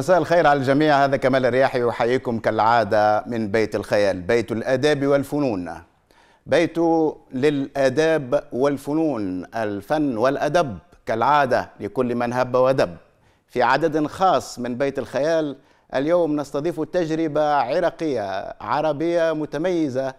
مساء الخير على الجميع هذا كمال الرياحي يحييكم كالعادة من بيت الخيال بيت الآداب والفنون بيت للآداب والفنون الفن والأدب كالعادة لكل من هب ودب في عدد خاص من بيت الخيال اليوم نستضيف تجربة عراقية عربية متميزة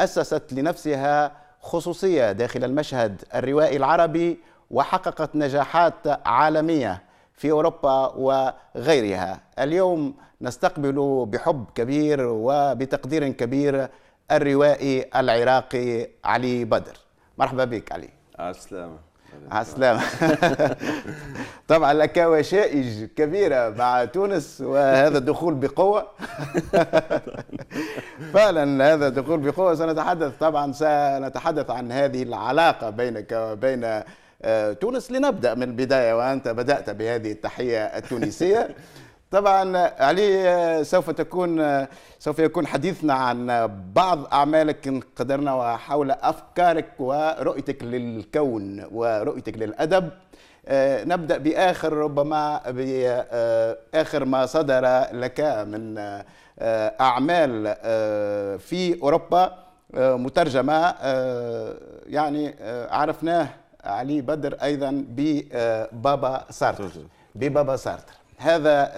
أسست لنفسها خصوصية داخل المشهد الروائي العربي وحققت نجاحات عالمية في اوروبا وغيرها. اليوم نستقبل بحب كبير وبتقدير كبير الروائي العراقي علي بدر. مرحبا بك علي. السلامة. السلامة طبعا لك وشائج كبيرة مع تونس وهذا الدخول بقوة فعلا هذا الدخول بقوة سنتحدث طبعا سنتحدث عن هذه العلاقة بينك وبين آه، تونس لنبدا من البدايه وانت بدات بهذه التحيه التونسيه طبعا علي آه، سوف تكون آه، سوف يكون حديثنا عن بعض اعمالك قدرنا وحول افكارك ورؤيتك للكون ورؤيتك للادب نبدا باخر ربما باخر ما صدر لك من اعمال في اوروبا مترجمه يعني عرفناه علي بدر أيضا ببابا آه، سارتر ببابا سارتر هذا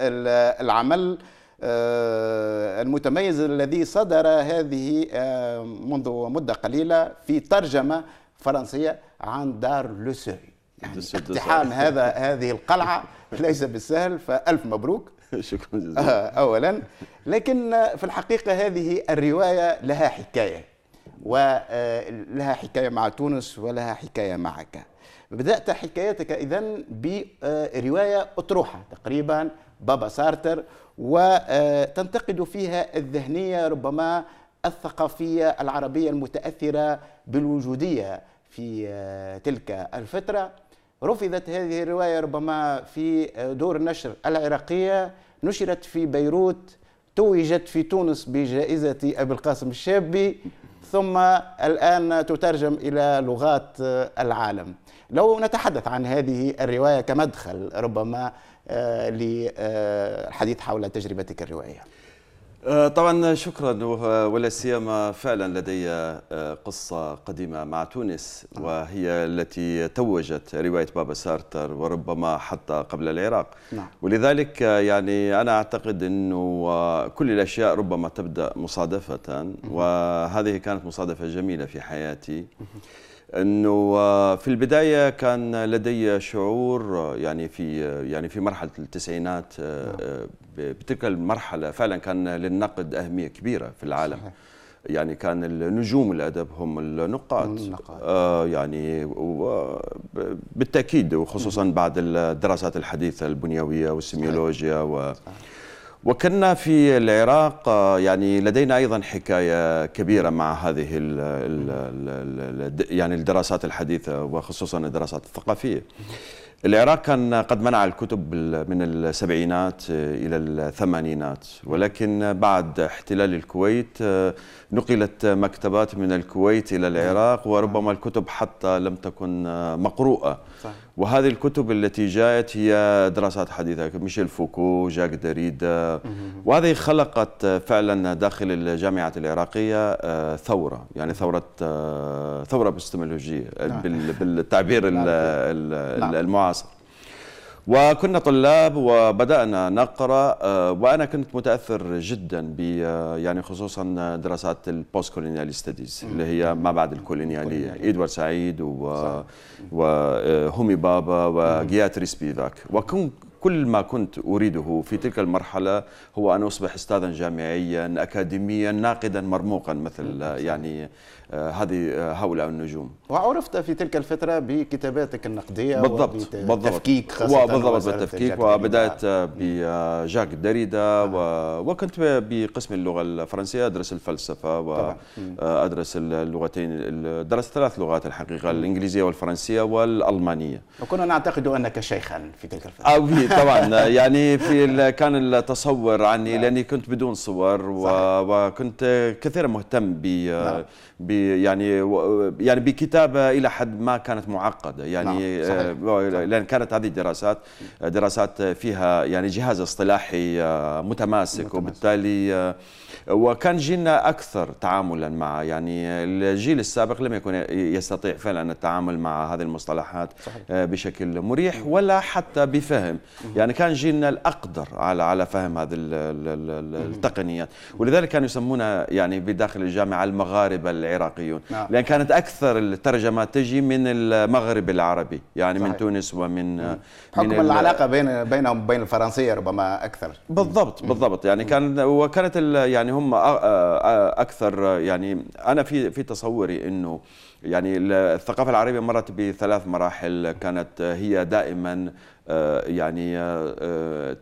العمل آه، المتميز الذي صدر هذه آه، منذ مدة قليلة في ترجمة فرنسية عن دار لوسوي يعني اقتحام هذا هذه القلعة ليس بالسهل فألف مبروك شكرا جزيلا أولا لكن في الحقيقة هذه الرواية لها حكاية ولها حكايه مع تونس ولها حكايه معك بدات حكايتك اذا بروايه اطروحه تقريبا بابا سارتر وتنتقد فيها الذهنيه ربما الثقافيه العربيه المتاثره بالوجوديه في تلك الفتره رفضت هذه الروايه ربما في دور النشر العراقيه نشرت في بيروت توجت في تونس بجائزه ابي القاسم الشابي ثم الآن تترجم إلى لغات العالم لو نتحدث عن هذه الرواية كمدخل ربما للحديث آه، حول تجربتك الروائية آه، طبعا شكرا ولا سيما فعلا لدي آه، قصة قديمة مع تونس نعم. وهي التي توجت رواية بابا سارتر وربما حتى قبل العراق نعم. ولذلك آه، يعني أنا أعتقد أنه كل الأشياء ربما تبدأ مصادفة وهذه كانت مصادفة جميلة في حياتي انه في البدايه كان لدي شعور يعني في يعني في مرحله التسعينات نعم. بتلك المرحله فعلا كان للنقد اهميه كبيره في العالم صحيح. يعني كان النجوم الادب هم النقاد آه يعني بالتاكيد وخصوصا بعد الدراسات الحديثه البنيويه والسيميولوجيا و وكنا في العراق آه، يعني لدينا ايضا حكايه كبيره مع هذه الـ ال ال ال يعني الدراسات الحديثه وخصوصا الدراسات الثقافيه العراق كان قد منع الكتب من السبعينات إلى الثمانينات ولكن بعد احتلال الكويت آه، نقلت مكتبات من الكويت إلى العراق نعم. وربما الكتب حتى لم تكن آه، مقروءة صحيح. وهذه الكتب التي جاءت هي دراسات حديثة ميشيل فوكو جاك دريدا وهذه خلقت فعلا داخل الجامعة العراقية آه، ثورة يعني ثورة آه، ثورة آه، نعم. بالتعبير نعم. نعم. المعاصر وكنا طلاب وبدأنا نقرأ آه، وأنا كنت متأثر جدا ب آه، يعني خصوصا دراسات البوست كولونيال ستاديز اللي هي ما بعد الكولونيالية إدوارد سعيد و وهومي آه، بابا وجياتري سبيفاك وكنت كل ما كنت أريده في تلك المرحلة هو أن أصبح أستاذا جامعيا أكاديميا ناقدا مرموقا مثل يعني آه، هذه آه، هؤلاء النجوم وعرفت في تلك الفترة بكتاباتك النقدية بالضبط بالضبط خاصة بالضبط بالتفكيك نعم. وبدأت بجاك دريدا و... نعم. وكنت بقسم اللغة الفرنسية أدرس الفلسفة وأدرس آه، اللغتين درست ثلاث لغات الحقيقة الإنجليزية والفرنسية والألمانية وكنا نعتقد أنك شيخا في تلك الفترة أوي طبعا يعني في كان التصور عني نعم. لأني كنت بدون صور و... وكنت كثيرا مهتم ب يعني يعني بكتابه الى حد ما كانت معقده يعني نعم. آه، صحيح. لان كانت هذه الدراسات دراسات فيها يعني جهاز اصطلاحي آه، متماسك, متماسك. وبالتالي آه، وكان جيلنا أكثر تعاملا مع يعني الجيل السابق لم يكن يستطيع فعلا التعامل مع هذه المصطلحات صحيح. آه، بشكل مريح ولا حتى بفهم يعني كان جيلنا الأقدر على على فهم هذه التقنيات ولذلك كانوا يسمونا يعني بداخل الجامعة المغاربة العراقيون نعم. لأن كانت أكثر الترجمات تجي من المغرب العربي يعني صحيح. من تونس ومن مم. آه، حكم من العلاقة بين بينهم وبين الفرنسية ربما أكثر بالضبط بالضبط يعني كان وكانت يعني هم اكثر يعني انا في في تصوري انه يعني الثقافه العربيه مرت بثلاث مراحل كانت هي دائما آه، يعني آه،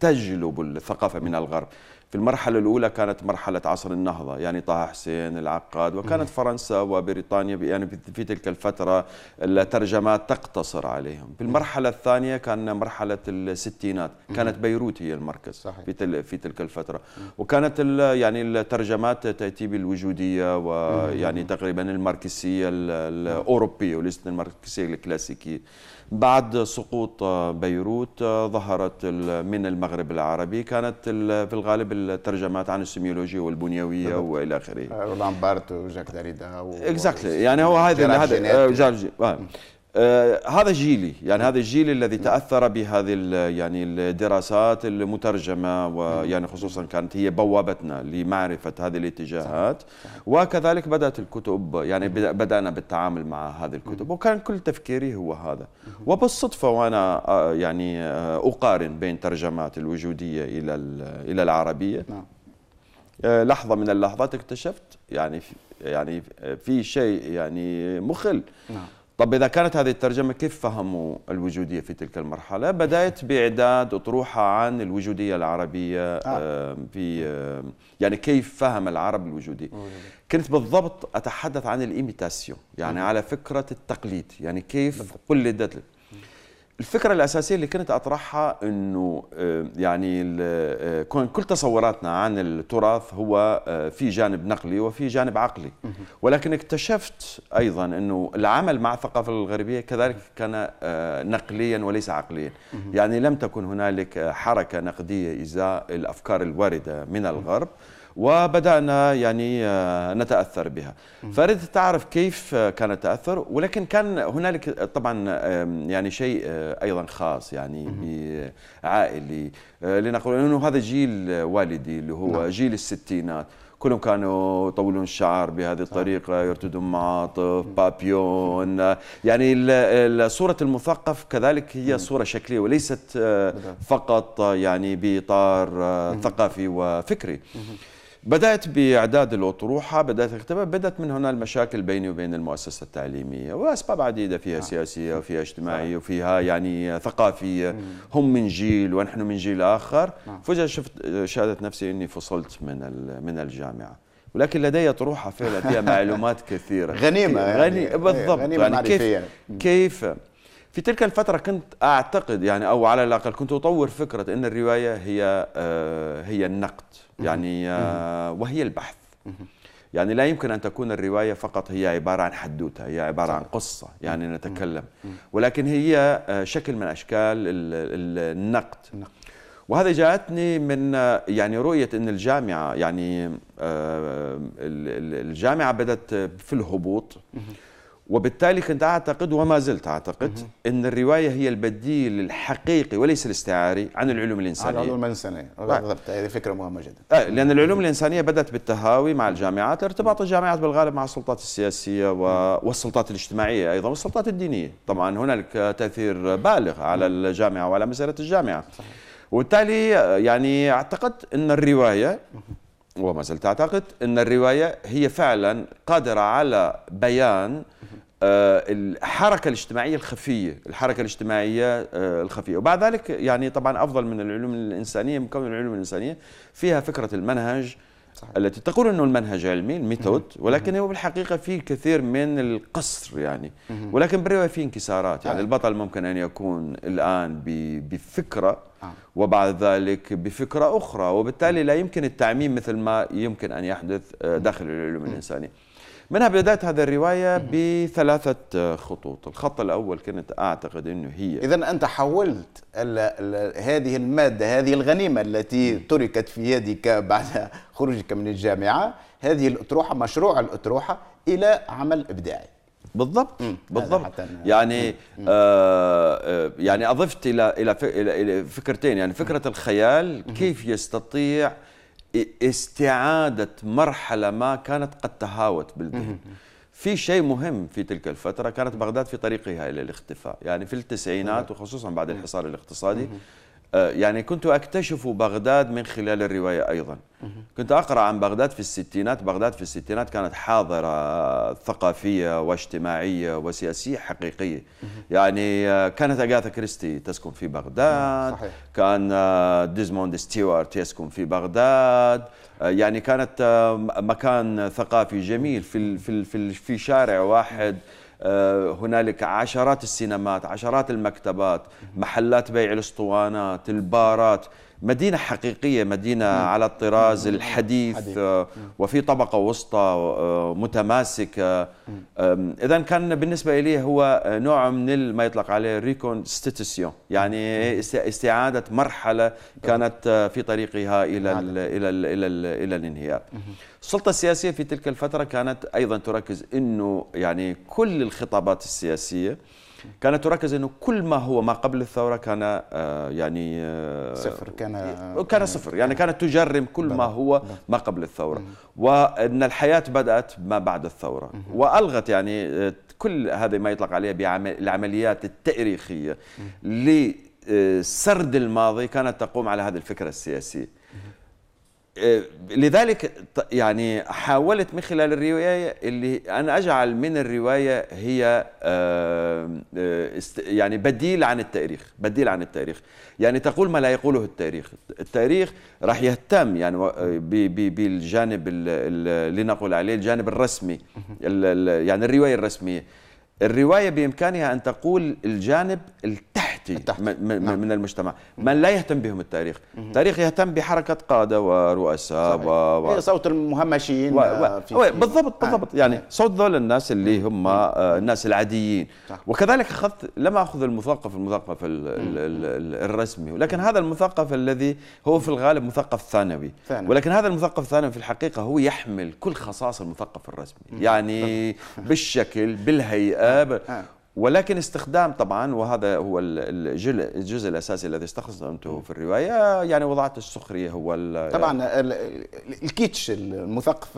تجلب الثقافه من الغرب في المرحلة الأولى كانت مرحلة عصر النهضة يعني طه حسين العقاد وكانت فرنسا وبريطانيا يعني في تلك الفترة الترجمات تقتصر عليهم في المرحلة الثانية كان مرحلة الستينات كانت بيروت هي المركز صحيح. في, في تلك الفترة وكانت يعني الترجمات تأتي بالوجودية ويعني تقريبا الماركسية الأوروبية وليست الماركسية الكلاسيكية بعد سقوط بيروت آه، ظهرت من المغرب العربي كانت في الغالب الترجمات عن السيميولوجيا والبنيويه والى اخره. رولان آه، بارت وجاك داريدا اكزاكتلي يعني هو هذا هذا آه هذا جيلي يعني هذا الجيل الذي تاثر بهذه يعني الدراسات المترجمه ويعني خصوصا كانت هي بوابتنا لمعرفه هذه الاتجاهات صحيح. صحيح. وكذلك بدات الكتب يعني بدانا بالتعامل مع هذه الكتب وكان كل تفكيري هو هذا وبالصدفه وانا آه، يعني آه، اقارن بين ترجمات الوجوديه الى الى العربيه نعم. آه، لحظه من اللحظات اكتشفت يعني في يعني في شيء يعني مخل نعم طب إذا كانت هذه الترجمة كيف فهموا الوجودية في تلك المرحلة؟ بدأت بإعداد أطروحة عن الوجودية العربية آه. آه، في آه، يعني كيف فهم العرب الوجودية كنت بالضبط أتحدث عن الإيميتاسيون يعني على فكرة التقليد يعني كيف قلدت الفكره الاساسيه اللي كنت اطرحها انه آه، يعني آه، كل تصوراتنا عن التراث هو آه، في جانب نقلي وفي جانب عقلي ولكن اكتشفت ايضا انه العمل مع الثقافه الغربيه كذلك كان نقليا وليس عقليا يعني لم تكن هنالك حركه نقديه ازاء الافكار الوارده من الغرب وبدأنا يعني آه، نتأثر بها فأردت تعرف كيف آه، كان التاثر ولكن كان هنالك آه، طبعا يعني شيء أيضا خاص يعني عائلي لنقول أنه هذا جيل والدي اللي هو نعم. جيل الستينات كلهم كانوا يطولون الشعر بهذه الطريقة يرتدون معاطف بابيون يعني صورة المثقف كذلك هي صورة شكلية وليست فقط يعني بإطار ثقافي وفكري بدأت بإعداد الأطروحة بدأت الكتابة بدأت من هنا المشاكل بيني وبين المؤسسة التعليمية وأسباب عديدة فيها نعم. سياسية وفيها اجتماعية وفيها يعني ثقافية هم من جيل ونحن من جيل آخر نعم. فجأة شفت شهدت نفسي أني فصلت من من الجامعة ولكن لدي طروحة فعلا فيها معلومات كثيرة غنيمة يعني غني بالضبط غنيمة يعني كيف كيف في تلك الفترة كنت أعتقد يعني أو على الأقل كنت أطور فكرة أن الرواية هي آه، هي النقد يعني آه، وهي البحث يعني لا يمكن أن تكون الرواية فقط هي عبارة عن حدوتة هي عبارة عن قصة يعني نتكلم ولكن هي آه، شكل من أشكال النقد وهذا جاءتني من يعني رؤية أن الجامعة يعني الجامعة بدأت في الهبوط وبالتالي كنت أعتقد وما زلت أعتقد مه. أن الرواية هي البديل الحقيقي وليس الاستعاري عن العلوم الإنسانية عن العلوم الإنسانية طيب. بالضبط هذه فكرة مهمة جدا آه، لأن العلوم الإنسانية بدأت بالتهاوي مع الجامعات ارتباط الجامعات بالغالب مع السلطات السياسية و... والسلطات الاجتماعية أيضا والسلطات الدينية طبعا هنالك تأثير بالغ على الجامعة وعلى مسيرة الجامعة صحيح. وبالتالي آه، يعني اعتقدت أن الرواية وما زلت أعتقد أن الرواية هي فعلا قادرة على بيان آه، الحركة الاجتماعية الخفية الحركة الاجتماعية آه، الخفية وبعد ذلك يعني طبعا أفضل من العلوم الإنسانية مكون العلوم الإنسانية فيها فكرة المنهج صحيح. التي تقول انه المنهج علمي الميثود ولكن هو بالحقيقه في كثير من القصر يعني ولكن بالروايه في انكسارات يعني البطل ممكن ان يكون الان بفكره آه. وبعد ذلك بفكره اخرى وبالتالي لا يمكن التعميم مثل ما يمكن ان يحدث آه، داخل العلوم الانسانيه منها بدات هذه الرواية بثلاثة خطوط الخط الأول كنت أعتقد أنه هي إذا أنت حولت الـ الـ هذه المادة هذه الغنيمة التي تركت في يدك بعد خروجك من الجامعة هذه الأطروحة مشروع الأطروحة إلى عمل إبداعي بالضبط مم. بالضبط يعني مم. آه،, آه يعني اضفت الى الى فكرتين يعني فكره مم. الخيال كيف يستطيع استعادة مرحلة ما كانت قد تهاوت بالذهن في شيء مهم في تلك الفترة كانت بغداد في طريقها إلى الاختفاء يعني في التسعينات وخصوصا بعد الحصار الاقتصادي آه، يعني كنت أكتشف بغداد من خلال الرواية أيضا كنت أقرأ عن بغداد في الستينات بغداد في الستينات كانت حاضرة ثقافية واجتماعية وسياسية حقيقية يعني آه، كانت أغاثا كريستي تسكن في بغداد نعم، صحيح. كان آه، ديزموند ستيوارت يسكن في بغداد يعني كانت مكان ثقافي جميل في في في شارع واحد آه، هنالك عشرات السينمات عشرات المكتبات محلات بيع الاسطوانات البارات مدينة حقيقية مدينة على الطراز الحديث آه، وفي طبقة وسطى آه، متماسكة إذا كان بالنسبة لي هو نوع من ما يطلق عليه ريكونستيتيسيون يعني استعادة مرحلة كانت آه، في طريقها إلى الـ إلى الـ إلى الـ إلى الانهيار السلطة السياسية في تلك الفترة كانت أيضا تركز أنه يعني كل الخطابات السياسية كانت تركز انه كل ما هو ما قبل الثوره كان آه، يعني آه، صفر كان آه، كان صفر يعني كانت تجرم كل ما هو ما قبل الثوره وان الحياه بدات ما بعد الثوره والغت يعني كل هذا ما يطلق عليه بالعمليات التاريخيه لسرد الماضي كانت تقوم على هذه الفكره السياسيه لذلك يعني حاولت من خلال الرواية اللي أنا أجعل من الرواية هي آه، آه، يعني بديل عن التاريخ بديل عن التاريخ يعني تقول ما لا يقوله التاريخ التاريخ راح يهتم يعني بالجانب اللي نقول عليه الجانب الرسمي يعني الرواية الرسمية الرواية بإمكانها أن تقول الجانب التحتي, التحتي. من, نعم. من المجتمع من لا يهتم بهم التاريخ التاريخ يهتم بحركة قادة ورؤساء صحيح. و... و... إيه، صوت المهمشين و... آه، و... في... و... بالضبط بالضبط آه. يعني نعم. صوت ذول الناس اللي هم آه الناس العاديين صح. وكذلك أخذت لم أخذ المثقف المثقف الرسمي ولكن هذا المثقف الذي هو في الغالب مثقف ثانوي ثانوي ولكن هذا المثقف الثانوي في الحقيقة هو يحمل كل خصائص المثقف الرسمي يعني بالشكل بالهيئة الشباب آه. ولكن استخدام طبعا وهذا هو الجزء الاساسي الذي استخدمته في الروايه يعني وضعت السخريه هو طبعا الكيتش المثقف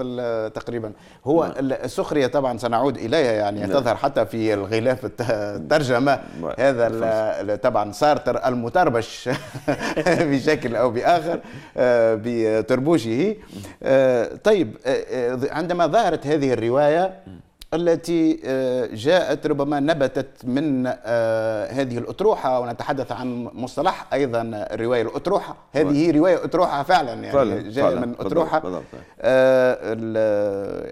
تقريبا هو نعم. السخريه طبعا سنعود اليها يعني نعم. تظهر حتى في الغلاف الترجمه نعم. هذا طبعا سارتر المتربش بشكل او باخر آه، بتربوشه آه، طيب عندما ظهرت هذه الروايه التي آه، جاءت ربما نبتت من آه، هذه الأطروحة ونتحدث عن مصطلح أيضا الرواية الأطروحة هذه رواية أطروحة فعلا يعني جايه من أطروحة آه،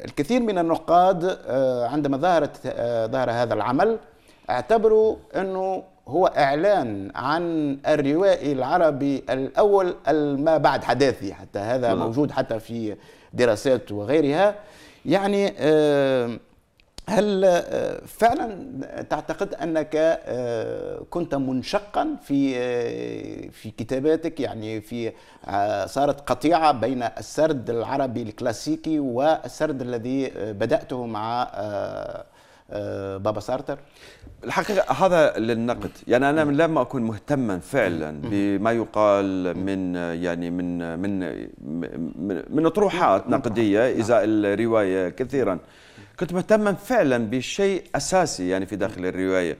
الكثير من النقاد عندما ظهرت ظهر هذا العمل اعتبروا أنه هو إعلان عن الروائي العربي الأول ما بعد حداثي حتى هذا نعم. موجود حتى في دراسات وغيرها يعني آه هل آه، فعلا تعتقد انك آه، كنت منشقا في آه، في كتاباتك يعني في صارت قطيعه بين السرد العربي الكلاسيكي والسرد الذي بداته مع بابا سارتر؟ الحقيقة هذا للنقد يعني أنا من لما أكون مهتما فعلا بما يقال من يعني من من من, من أطروحات نقدية نعم. إزاء الرواية كثيرا كنت مهتما فعلا بشيء اساسي يعني في داخل الروايه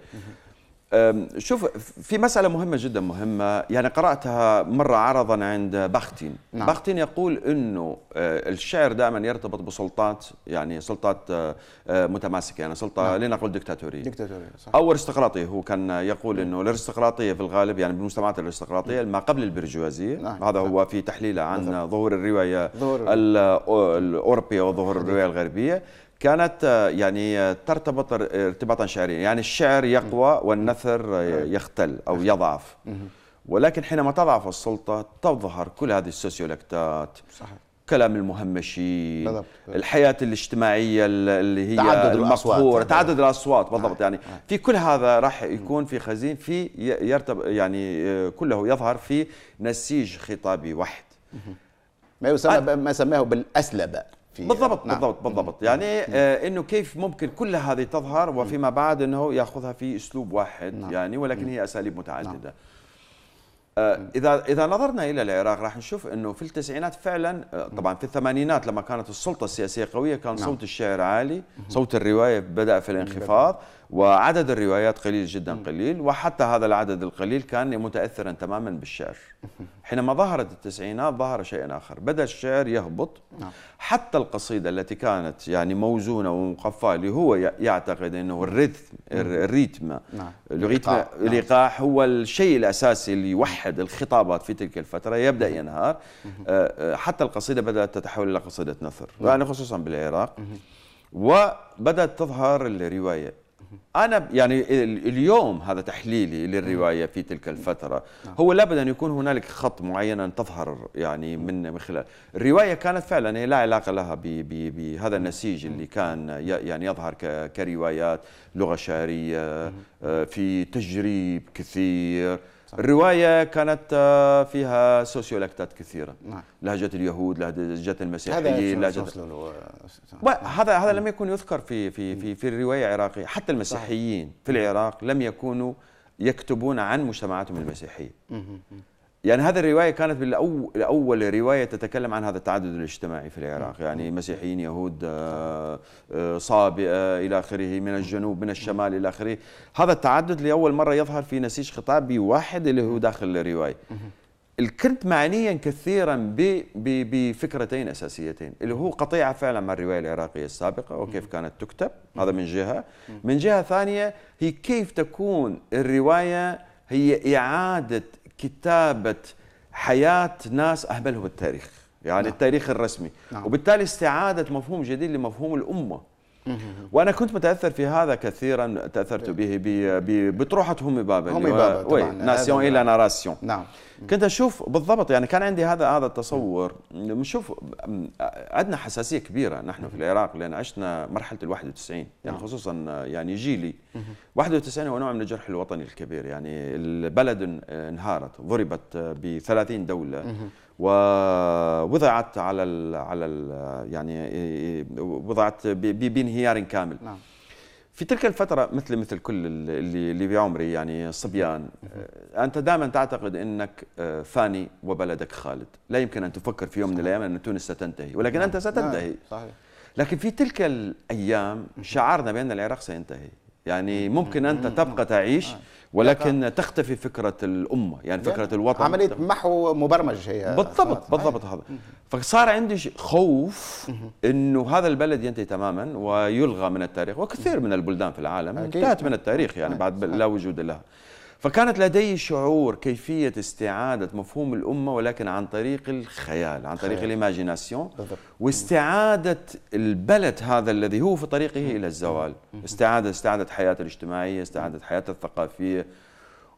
شوف في مسألة مهمة جدا مهمة يعني قرأتها مرة عرضا عند باختين نعم. باختين يقول أنه أه، الشعر دائما يرتبط بسلطات يعني سلطات أه، أه، متماسكة يعني سلطة نعم. لنقل دكتاتورية دكتاتورية صح. أو ارستقراطية هو كان يقول أنه الارستقراطية في الغالب يعني بالمجتمعات الارستقراطية نعم. ما قبل البرجوازية نعم. هذا نعم. هو في تحليله عن ظهور الرواية الأوروبية وظهور الرواية الغربية كانت آه، يعني آه، ترتبط ارتباطا شعريا يعني الشعر يقوى والنثر آه، يختل أو يضعف ولكن حينما تضعف السلطة تظهر كل هذه السوسيولكتات صحيح. كلام المهمشين الحياة الاجتماعية اللي هي تعدد المقهورة تعدد الأصوات بالضبط يعني في كل هذا راح يكون في خزين في يرتب يعني كله يظهر في نسيج خطابي واحد ما يسمى ما سماه بالأسلبة في بالضبط نعم. بالضبط بالضبط يعني آه انه كيف ممكن كل هذه تظهر وفيما بعد انه ياخذها في اسلوب واحد نعم. يعني ولكن هي اساليب متعدده نعم. آه، اذا اذا نظرنا الى العراق راح نشوف انه في التسعينات فعلا آه، طبعا في الثمانينات لما كانت السلطه السياسيه قويه كان نعم. صوت الشعر عالي صوت الروايه بدا في الانخفاض وعدد الروايات قليل جدا قليل وحتى هذا العدد القليل كان متاثرا تماما بالشعر حينما ظهرت التسعينات ظهر شيء اخر بدا الشعر يهبط نعم. حتى القصيده التي كانت يعني موزونه ومقفاه اللي هو يعتقد انه الريتم نعم. الريتم الريتم نعم. الايقاع هو الشيء الاساسي اللي يوحد الخطابات في تلك الفتره يبدا ينهار آه، آه، حتى القصيده بدات تتحول الى قصيده نثر يعني خصوصا بالعراق وبدات تظهر الروايه أنا يعني اليوم هذا تحليلي للرواية في تلك الفترة هو لابد أن يكون هنالك خط معين أن تظهر يعني من خلال الرواية كانت فعلا هي لا علاقة لها بهذا النسيج اللي كان يعني يظهر كروايات لغة شعرية آه، في تجريب كثير الروايه كانت آه، فيها سوسيولكتات كثيره نعم. لهجه اليهود لهجه المسيحيين هذا لهجه نعم. هذا هذا لم يكن يذكر في في في في الروايه العراقيه حتى المسيحيين في العراق لم يكونوا يكتبون عن مجتمعاتهم المسيحيه يعني هذه الروايه كانت اول روايه تتكلم عن هذا التعدد الاجتماعي في العراق يعني مسيحيين يهود آه، آه، صابئه الى اخره من الجنوب من الشمال الى اخره هذا التعدد لاول مره يظهر في نسيج خطابي واحد اللي هو داخل الروايه الكرت معنيا كثيرا بفكرتين اساسيتين اللي هو قطيعه فعلا مع الروايه العراقيه السابقه وكيف كانت تكتب هذا من جهه من جهه ثانيه هي كيف تكون الروايه هي اعاده كتابه حياه ناس أهبلهم التاريخ يعني نعم. التاريخ الرسمي نعم. وبالتالي استعاده مفهوم جديد لمفهوم الامه وانا كنت متاثر في هذا كثيرا تاثرت إيه. به بطروحه هم بابا هم بابا طبعا ناسيون الى ناراسيون نعم كنت اشوف بالضبط يعني كان عندي هذا هذا التصور نشوف عندنا حساسيه كبيره نحن في العراق لان عشنا مرحله ال 91 يعني نعم. خصوصا يعني جيلي 91 هو نوع من الجرح الوطني الكبير يعني البلد انهارت ضربت ب 30 دوله ووضعت على ال على ال يعني وضعت بانهيار كامل نعم. في تلك الفترة مثل مثل كل اللي اللي بعمري يعني الصبيان أنت دائما تعتقد أنك آه، فاني وبلدك خالد لا يمكن أن تفكر في يوم من الأيام أن تونس ستنتهي ولكن نعم. أنت ستنتهي نعم. صحيح. لكن في تلك الأيام شعرنا بأن العراق سينتهي يعني ممكن أنت تبقى تعيش نعم. ولكن تختفي فكره الامه يعني فكره يعني الوطن عمليه محو مبرمج هي بالضبط بالضبط هذا فصار عندي خوف انه هذا البلد ينتهي تماما ويلغى من التاريخ وكثير من البلدان في العالم انتهت من التاريخ يعني بعد لا وجود لها فكانت لدي شعور كيفية استعادة مفهوم الأمة ولكن عن طريق الخيال عن طريق الإيماجيناسيون واستعادة البلد هذا الذي هو في طريقه إلى الزوال استعادة استعادة حياته الاجتماعية استعادة حياته الثقافية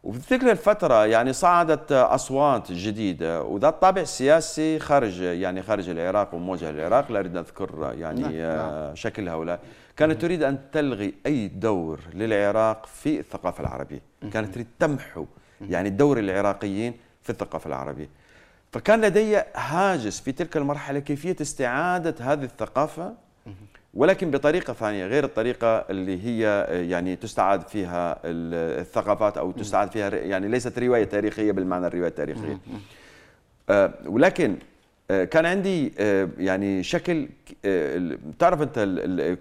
وفي تلك الفترة يعني صعدت أصوات جديدة وذات طابع سياسي خارج يعني خارج العراق وموجه للعراق لا أريد أن أذكر يعني نعم، نعم. شكل هؤلاء كانت تريد أن تلغي أي دور للعراق في الثقافة العربية كانت تريد تمحو يعني دور العراقيين في الثقافة العربية فكان لدي هاجس في تلك المرحلة كيفية استعادة هذه الثقافة ولكن بطريقة ثانية غير الطريقة اللي هي يعني تستعاد فيها الثقافات أو تستعاد فيها يعني ليست رواية تاريخية بالمعنى الرواية التاريخية آه، ولكن آه، كان عندي آه، يعني شكل آه، تعرف انت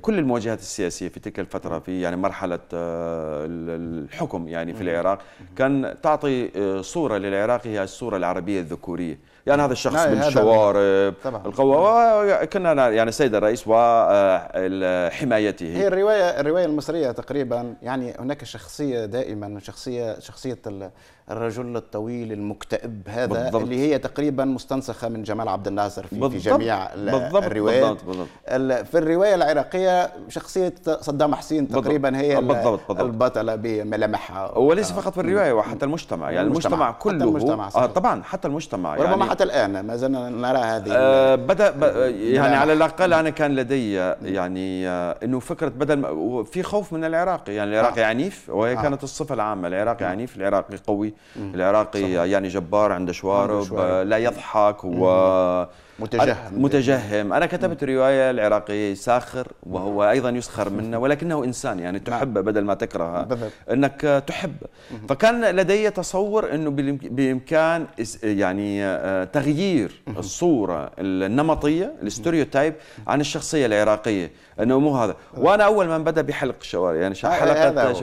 كل المواجهات السياسيه في تلك الفتره في يعني مرحله الحكم يعني في العراق كان تعطي صوره للعراق هي الصوره العربيه الذكوريه يعني هذا الشخص بالشوارب القوة كنا يعني السيد الرئيس وحمايته هي الرواية الرواية المصرية تقريبا يعني هناك شخصية دائما شخصية شخصية الرجل الطويل المكتئب هذا بالضبط. اللي هي تقريبا مستنسخه من جمال عبد الناصر في, في جميع بالضبط. الروايات بالضبط. بالضبط. في الروايه العراقيه شخصيه صدام حسين تقريبا بالضبط. هي بالضبط. بالضبط. البطله بملامحها وليس فقط في الروايه وحتى المجتمع يعني المجتمع, المجتمع كله حتى المجتمع آه طبعا حتى المجتمع يعني وربما يعني حتى الان ما زلنا نرى هذه آه بدا يعني على الاقل انا كان لدي يعني آه، انه فكره بدل في خوف من العراقي يعني العراقي آه. عنيف وهي آه. كانت الصفه العامه العراقي آه. عنيف العراقي قوي العراقي صحيح. يعني جبار عنده شوارب لا يضحك و... متجهم متجهم أنا كتبت رواية العراقي ساخر وهو أيضا يسخر منه ولكنه إنسان يعني نعم. تحبه بدل ما تكرهه أنك تحب فكان لدي تصور أنه بإمكان يعني آه، تغيير الصورة النمطية الستوريوتايب عن الشخصية العراقية أنه مو هذا وأنا أول من بدأ بحلق شواري يعني آه، حلقة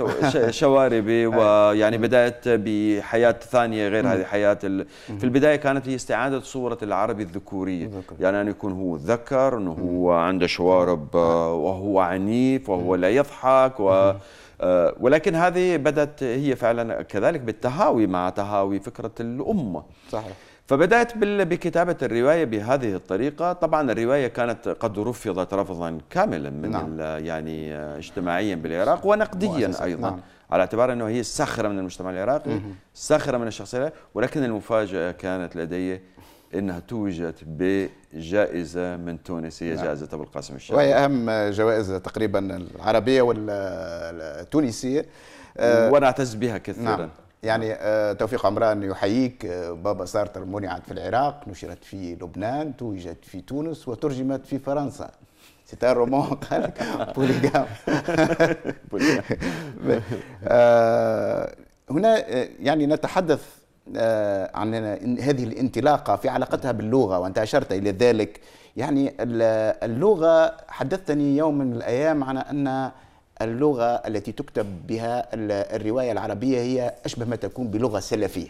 شواربي آه. ويعني بدأت بحياة ثانية غير هذه حياة في البداية كانت هي استعادة صورة العربي الذكورية يعني أن يكون هو ذكر أنه هو عنده شوارب آه. آه، وهو عنيف وهو لا يضحك و آه، ولكن هذه بدأت هي فعلا كذلك بالتهاوي مع تهاوي فكرة الأمة صحيح فبدأت بكتابة الرواية بهذه الطريقة طبعا الرواية كانت قد رفضت رفضا كاملا من نعم. يعني اجتماعيا بالعراق ونقديا أيضا نعم. على اعتبار أنه هي ساخرة من المجتمع العراقي ساخرة من الشخصية ولكن المفاجأة كانت لدي انها توجت بجائزه من تونس هي نعم. جائزه ابو القاسم الشابي وهي اهم جوائز تقريبا العربيه والتونسيه آه، وانا اعتز بها كثيرا نعم. يعني آه، توفيق عمران يحييك آه، بابا سارتر منعت في العراق نشرت في لبنان توجت في تونس وترجمت في فرنسا سيتان رومون قال بوليغام هنا يعني نتحدث آه، عن هذه الانطلاقه في علاقتها باللغه وانت اشرت الى ذلك يعني اللغه حدثتني يوم من الايام عن ان اللغه التي تكتب بها الروايه العربيه هي اشبه ما تكون بلغه سلفيه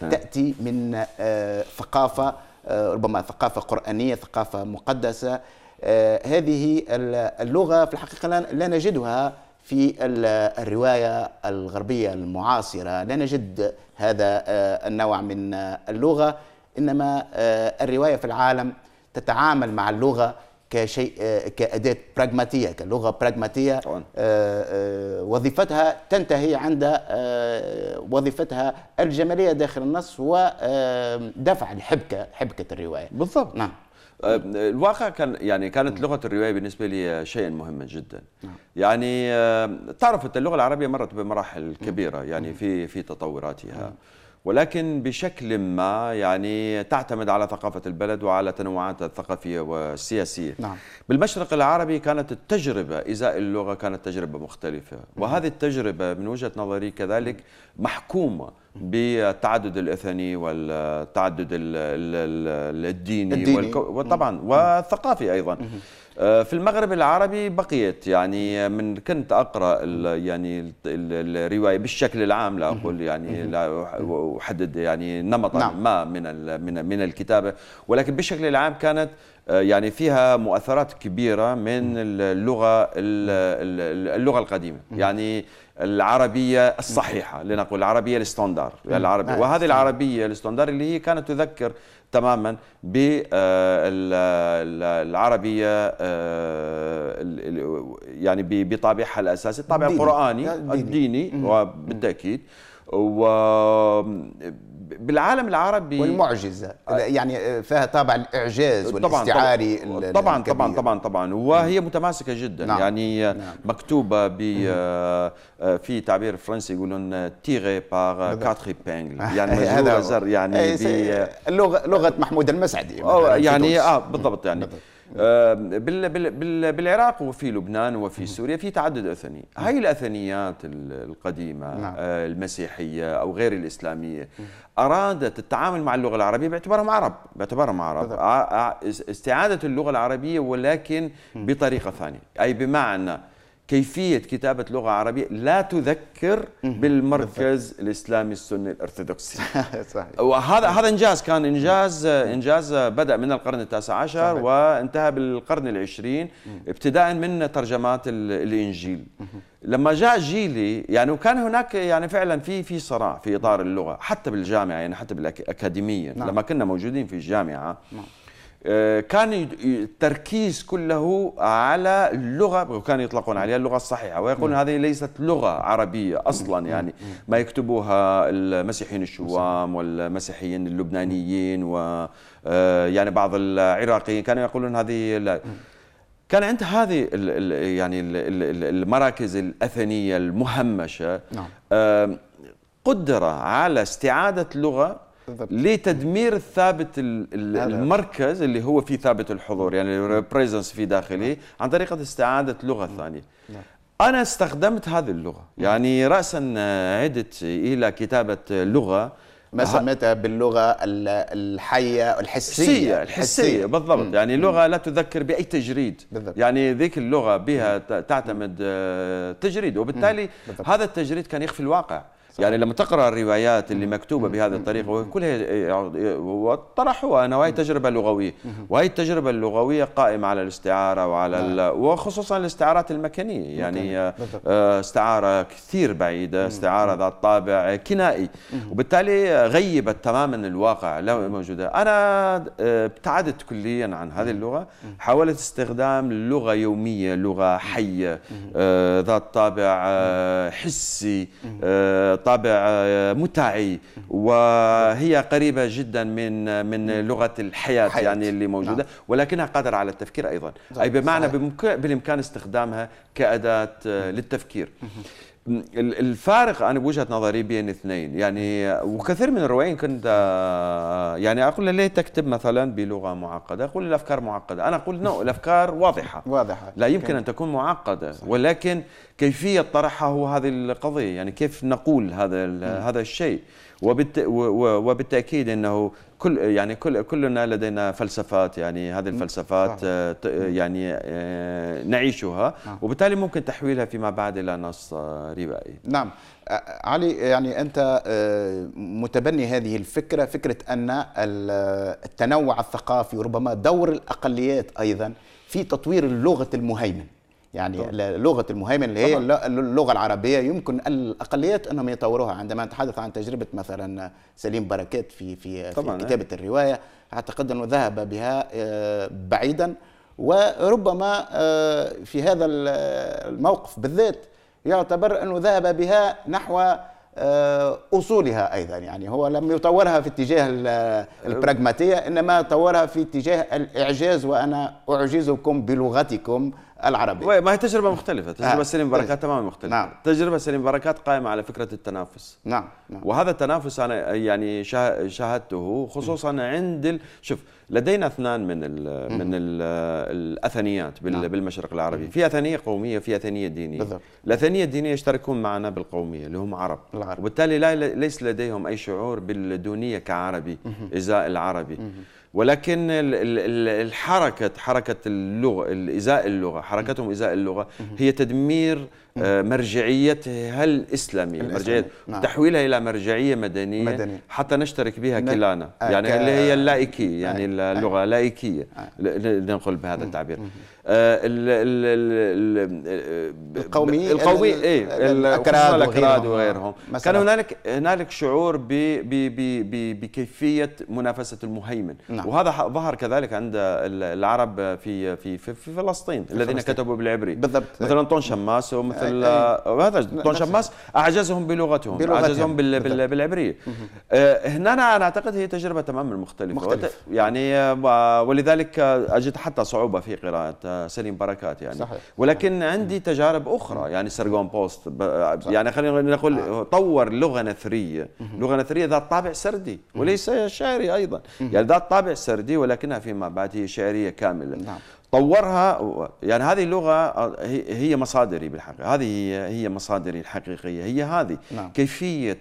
نعم. تاتي من آه، ثقافه آه، ربما ثقافه قرانيه ثقافه مقدسه هذه اللغه في الحقيقه لا نجدها في الرواية الغربية المعاصرة لا نجد هذا آه، النوع من آه، اللغة إنما آه، الرواية في العالم تتعامل مع اللغة كشيء كأداة براغماتية كلغة براغماتية وظيفتها تنتهي عند وظيفتها الجمالية داخل النص ودفع الحبكة حبكة الرواية بالضبط نعم آه، الواقع كان يعني كانت لغه الروايه بالنسبه لي شيئا مهما جدا نعم. يعني آه، تعرف انت اللغه العربيه مرت بمراحل كبيره يعني في في تطوراتها ولكن بشكل ما يعني تعتمد على ثقافة البلد وعلى تنوعاتها الثقافية والسياسية نعم. بالمشرق العربي كانت التجربة إزاء اللغة كانت تجربة مختلفة وهذه التجربة من وجهة نظري كذلك محكومة بالتعدد الاثني والتعدد الديني, الديني. والكو... وطبعا والثقافي ايضا آه، في المغرب العربي بقيت يعني من كنت اقرا يعني الروايه بالشكل العام لا اقول يعني لا احدد يعني نمطا نعم. ما من من من الكتابه ولكن بالشكل العام كانت آه، يعني فيها مؤثرات كبيرة من اللغة اللغة القديمة يعني العربية الصحيحة لنقول العربية الستاندار العربي نعم، وهذه العربية الستاندار اللي هي كانت تذكر تماما بالعربية آه، آه، يعني بطابعها الأساسي الطابع القرآني الديني, الديني وبالتأكيد و بالعالم العربي والمعجزه آه. يعني آه، فيها طابع الاعجاز والاستعاري طبعا طبعا طبعا طبعا وهي نعم. متماسكه جدا نعم يعني آه، نعم مكتوبه ب في تعبير فرنسي يقولون تيغي بار كاتري بينغ يعني هذا زر يعني اللغه إيه، لغه محمود المسعدي يعني اه بالضبط يعني بالضبط. آه، بالعراق وفي لبنان وفي سوريا في تعدد أثني هاي الأثنيات القديمة نعم. آه، المسيحية أو غير الإسلامية أرادت التعامل مع اللغة العربية باعتبارهم عرب باعتبارهم عرب آه، استعادة اللغة العربية ولكن بطريقة ثانية أي بمعنى كيفية كتابة لغة عربية لا تذكر بالمركز الإسلامي السني الأرثوذكسي صحيح وهذا هذا إنجاز كان إنجاز إنجاز بدأ من القرن التاسع عشر وانتهى بالقرن العشرين ابتداء من ترجمات الإنجيل لما جاء جيلي يعني وكان هناك يعني فعلا في في صراع في إطار نعم. اللغة حتى بالجامعة يعني حتى بالأكاديمية نعم. لما كنا موجودين في الجامعة نعم. آه، كان التركيز كله على اللغة وكانوا يطلقون عليها اللغة الصحيحة ويقولون هذه ليست لغة عربية أصلا يعني ما يكتبوها المسيحيين الشوام والمسيحيين اللبنانيين و آه، يعني بعض العراقيين كانوا يقولون هذه لا كان عند هذه يعني المراكز الأثنية المهمشة نعم. قدره على استعادة لغة لتدمير الثابت المركز اللي هو فيه ثابت الحضور يعني البريزنس نعم. في داخله نعم. عن طريقه استعاده لغه نعم. ثانيه انا استخدمت هذه اللغه يعني راسا عدت الى كتابه لغه ما سميتها باللغه الحيه الحسيه الحسيه, بالضبط يعني لغه لا تذكر باي تجريد يعني ذيك اللغه بها تعتمد آه، تجريد وبالتالي هذا التجريد كان يخفي الواقع يعني لما تقرا الروايات اللي مكتوبه بهذه الطريقه وكلها وطرحوها انا وهي تجربه لغويه وهي التجربه اللغويه قائمه على الاستعاره وعلى نعم. وخصوصا الاستعارات المكانيه يعني آه، آه، استعاره كثير بعيده استعاره ذات طابع كنائي وبالتالي آه، غيبت تماما الواقع لا موجوده انا ابتعدت كليا عن هذه اللغه حاولت استخدام لغه يوميه لغه حيه ذات طابع حسي طابع آه، متاعي وهي قريبه جدا من من لغه الحياه حيات. يعني اللي موجوده نعم. ولكنها قادره على التفكير ايضا اي بمعنى صحيح. بالامكان استخدامها كاداه آه، للتفكير الفارق انا بوجهه نظري بين اثنين يعني وكثير من الروائيين كنت آه، آه، يعني اقول له ليه تكتب مثلا بلغه معقده؟ اقول الافكار معقده، انا اقول نو الافكار واضحه واضحه لا يمكن ان تكون معقده ولكن كيفيه طرحها هو هذه القضيه، يعني كيف نقول هذا هذا الشيء وبالتاكيد انه كل يعني كل كلنا لدينا فلسفات يعني هذه الفلسفات آه، يعني آه، نعيشها نعم. وبالتالي ممكن تحويلها فيما بعد الى نص آه، روائي نعم علي يعني انت متبني هذه الفكره فكره ان التنوع الثقافي وربما دور الاقليات ايضا في تطوير اللغه المهيمن يعني طبعا. لغه المهيمن اللي هي طبعا. اللغه العربيه يمكن الاقليات انهم يطوروها عندما نتحدث عن تجربه مثلا سليم بركات في في, طبعاً. في إيه. كتابه الروايه اعتقد انه ذهب بها آه، بعيدا وربما آه، في هذا الموقف بالذات يعتبر انه ذهب بها نحو آه، اصولها ايضا يعني هو لم يطورها في اتجاه البراغماتيه انما طورها في اتجاه الاعجاز وانا اعجزكم بلغتكم العربي ما هي تجربة مختلفة تجربة آه. سليم بركات طيب. تماما مختلفة نعم. تجربة سليم بركات قائمة على فكرة التنافس نعم, نعم. وهذا التنافس أنا يعني شاهدته خصوصا عند ال... شوف لدينا اثنان من ال... من ال... الأثنيات بال... نعم. بالمشرق العربي في أثنية قومية في أثنية دينية بالضبط. الأثنية الدينية يشتركون معنا بالقومية اللي هم عرب العرب. وبالتالي لا ليس لديهم أي شعور بالدونية كعربي إزاء العربي م. ولكن الحركة حركة اللغة إزاء اللغة حركتهم إزاء اللغة هي تدمير آه، مرجعيتها الإسلامية مرجعية نعم. تحويلها إلى مرجعية مدنية مدنية. حتى نشترك بها كلانا يعني اللي هي اللائكية يعني اللغة لائكية ننقل بهذا التعبير آه، القومي القومي اي الاكراد وغيرهم آه، كان هنالك هنالك شعور بكيفيه منافسه المهيمن نعم. وهذا ظهر كذلك عند العرب في في في, في فلسطين في الذين فلسطين. كتبوا بالعبري بالضبط مثلا طون شماس ومثل آه، هذا طون شماس اعجزهم بلغتهم, بلغتهم. اعجزهم بال بال بالعبريه هنا انا اعتقد هي تجربه تماما مختلفه مختلف. يعني ولذلك اجد حتى صعوبه في قراءه سليم بركات يعني صحيح. ولكن عندي تجارب اخرى يعني سرغون بوست يعني خلينا نقول آه. طور لغه نثريه لغه نثريه ذات طابع سردي وليس شعري ايضا يعني ذات طابع سردي ولكنها فيما بعد هي شعريه كامله نعم. طورها يعني هذه اللغه هي مصادري بالحقيقه هذه هي مصادري الحقيقيه هي هذه نعم. كيفيه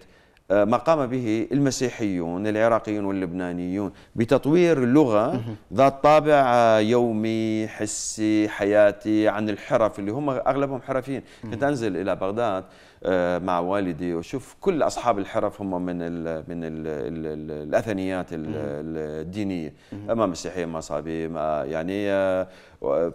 آه، ما قام به المسيحيون العراقيون واللبنانيون بتطوير لغة ذات طابع آه، يومي حسي حياتي عن الحرف اللي هم أغلبهم حرفيين كنت أنزل إلى بغداد آه، مع والدي وشوف كل أصحاب الحرف هم من الـ من الـ الـ الأثنيات الدينية أما مسيحية ما صابي ما يعني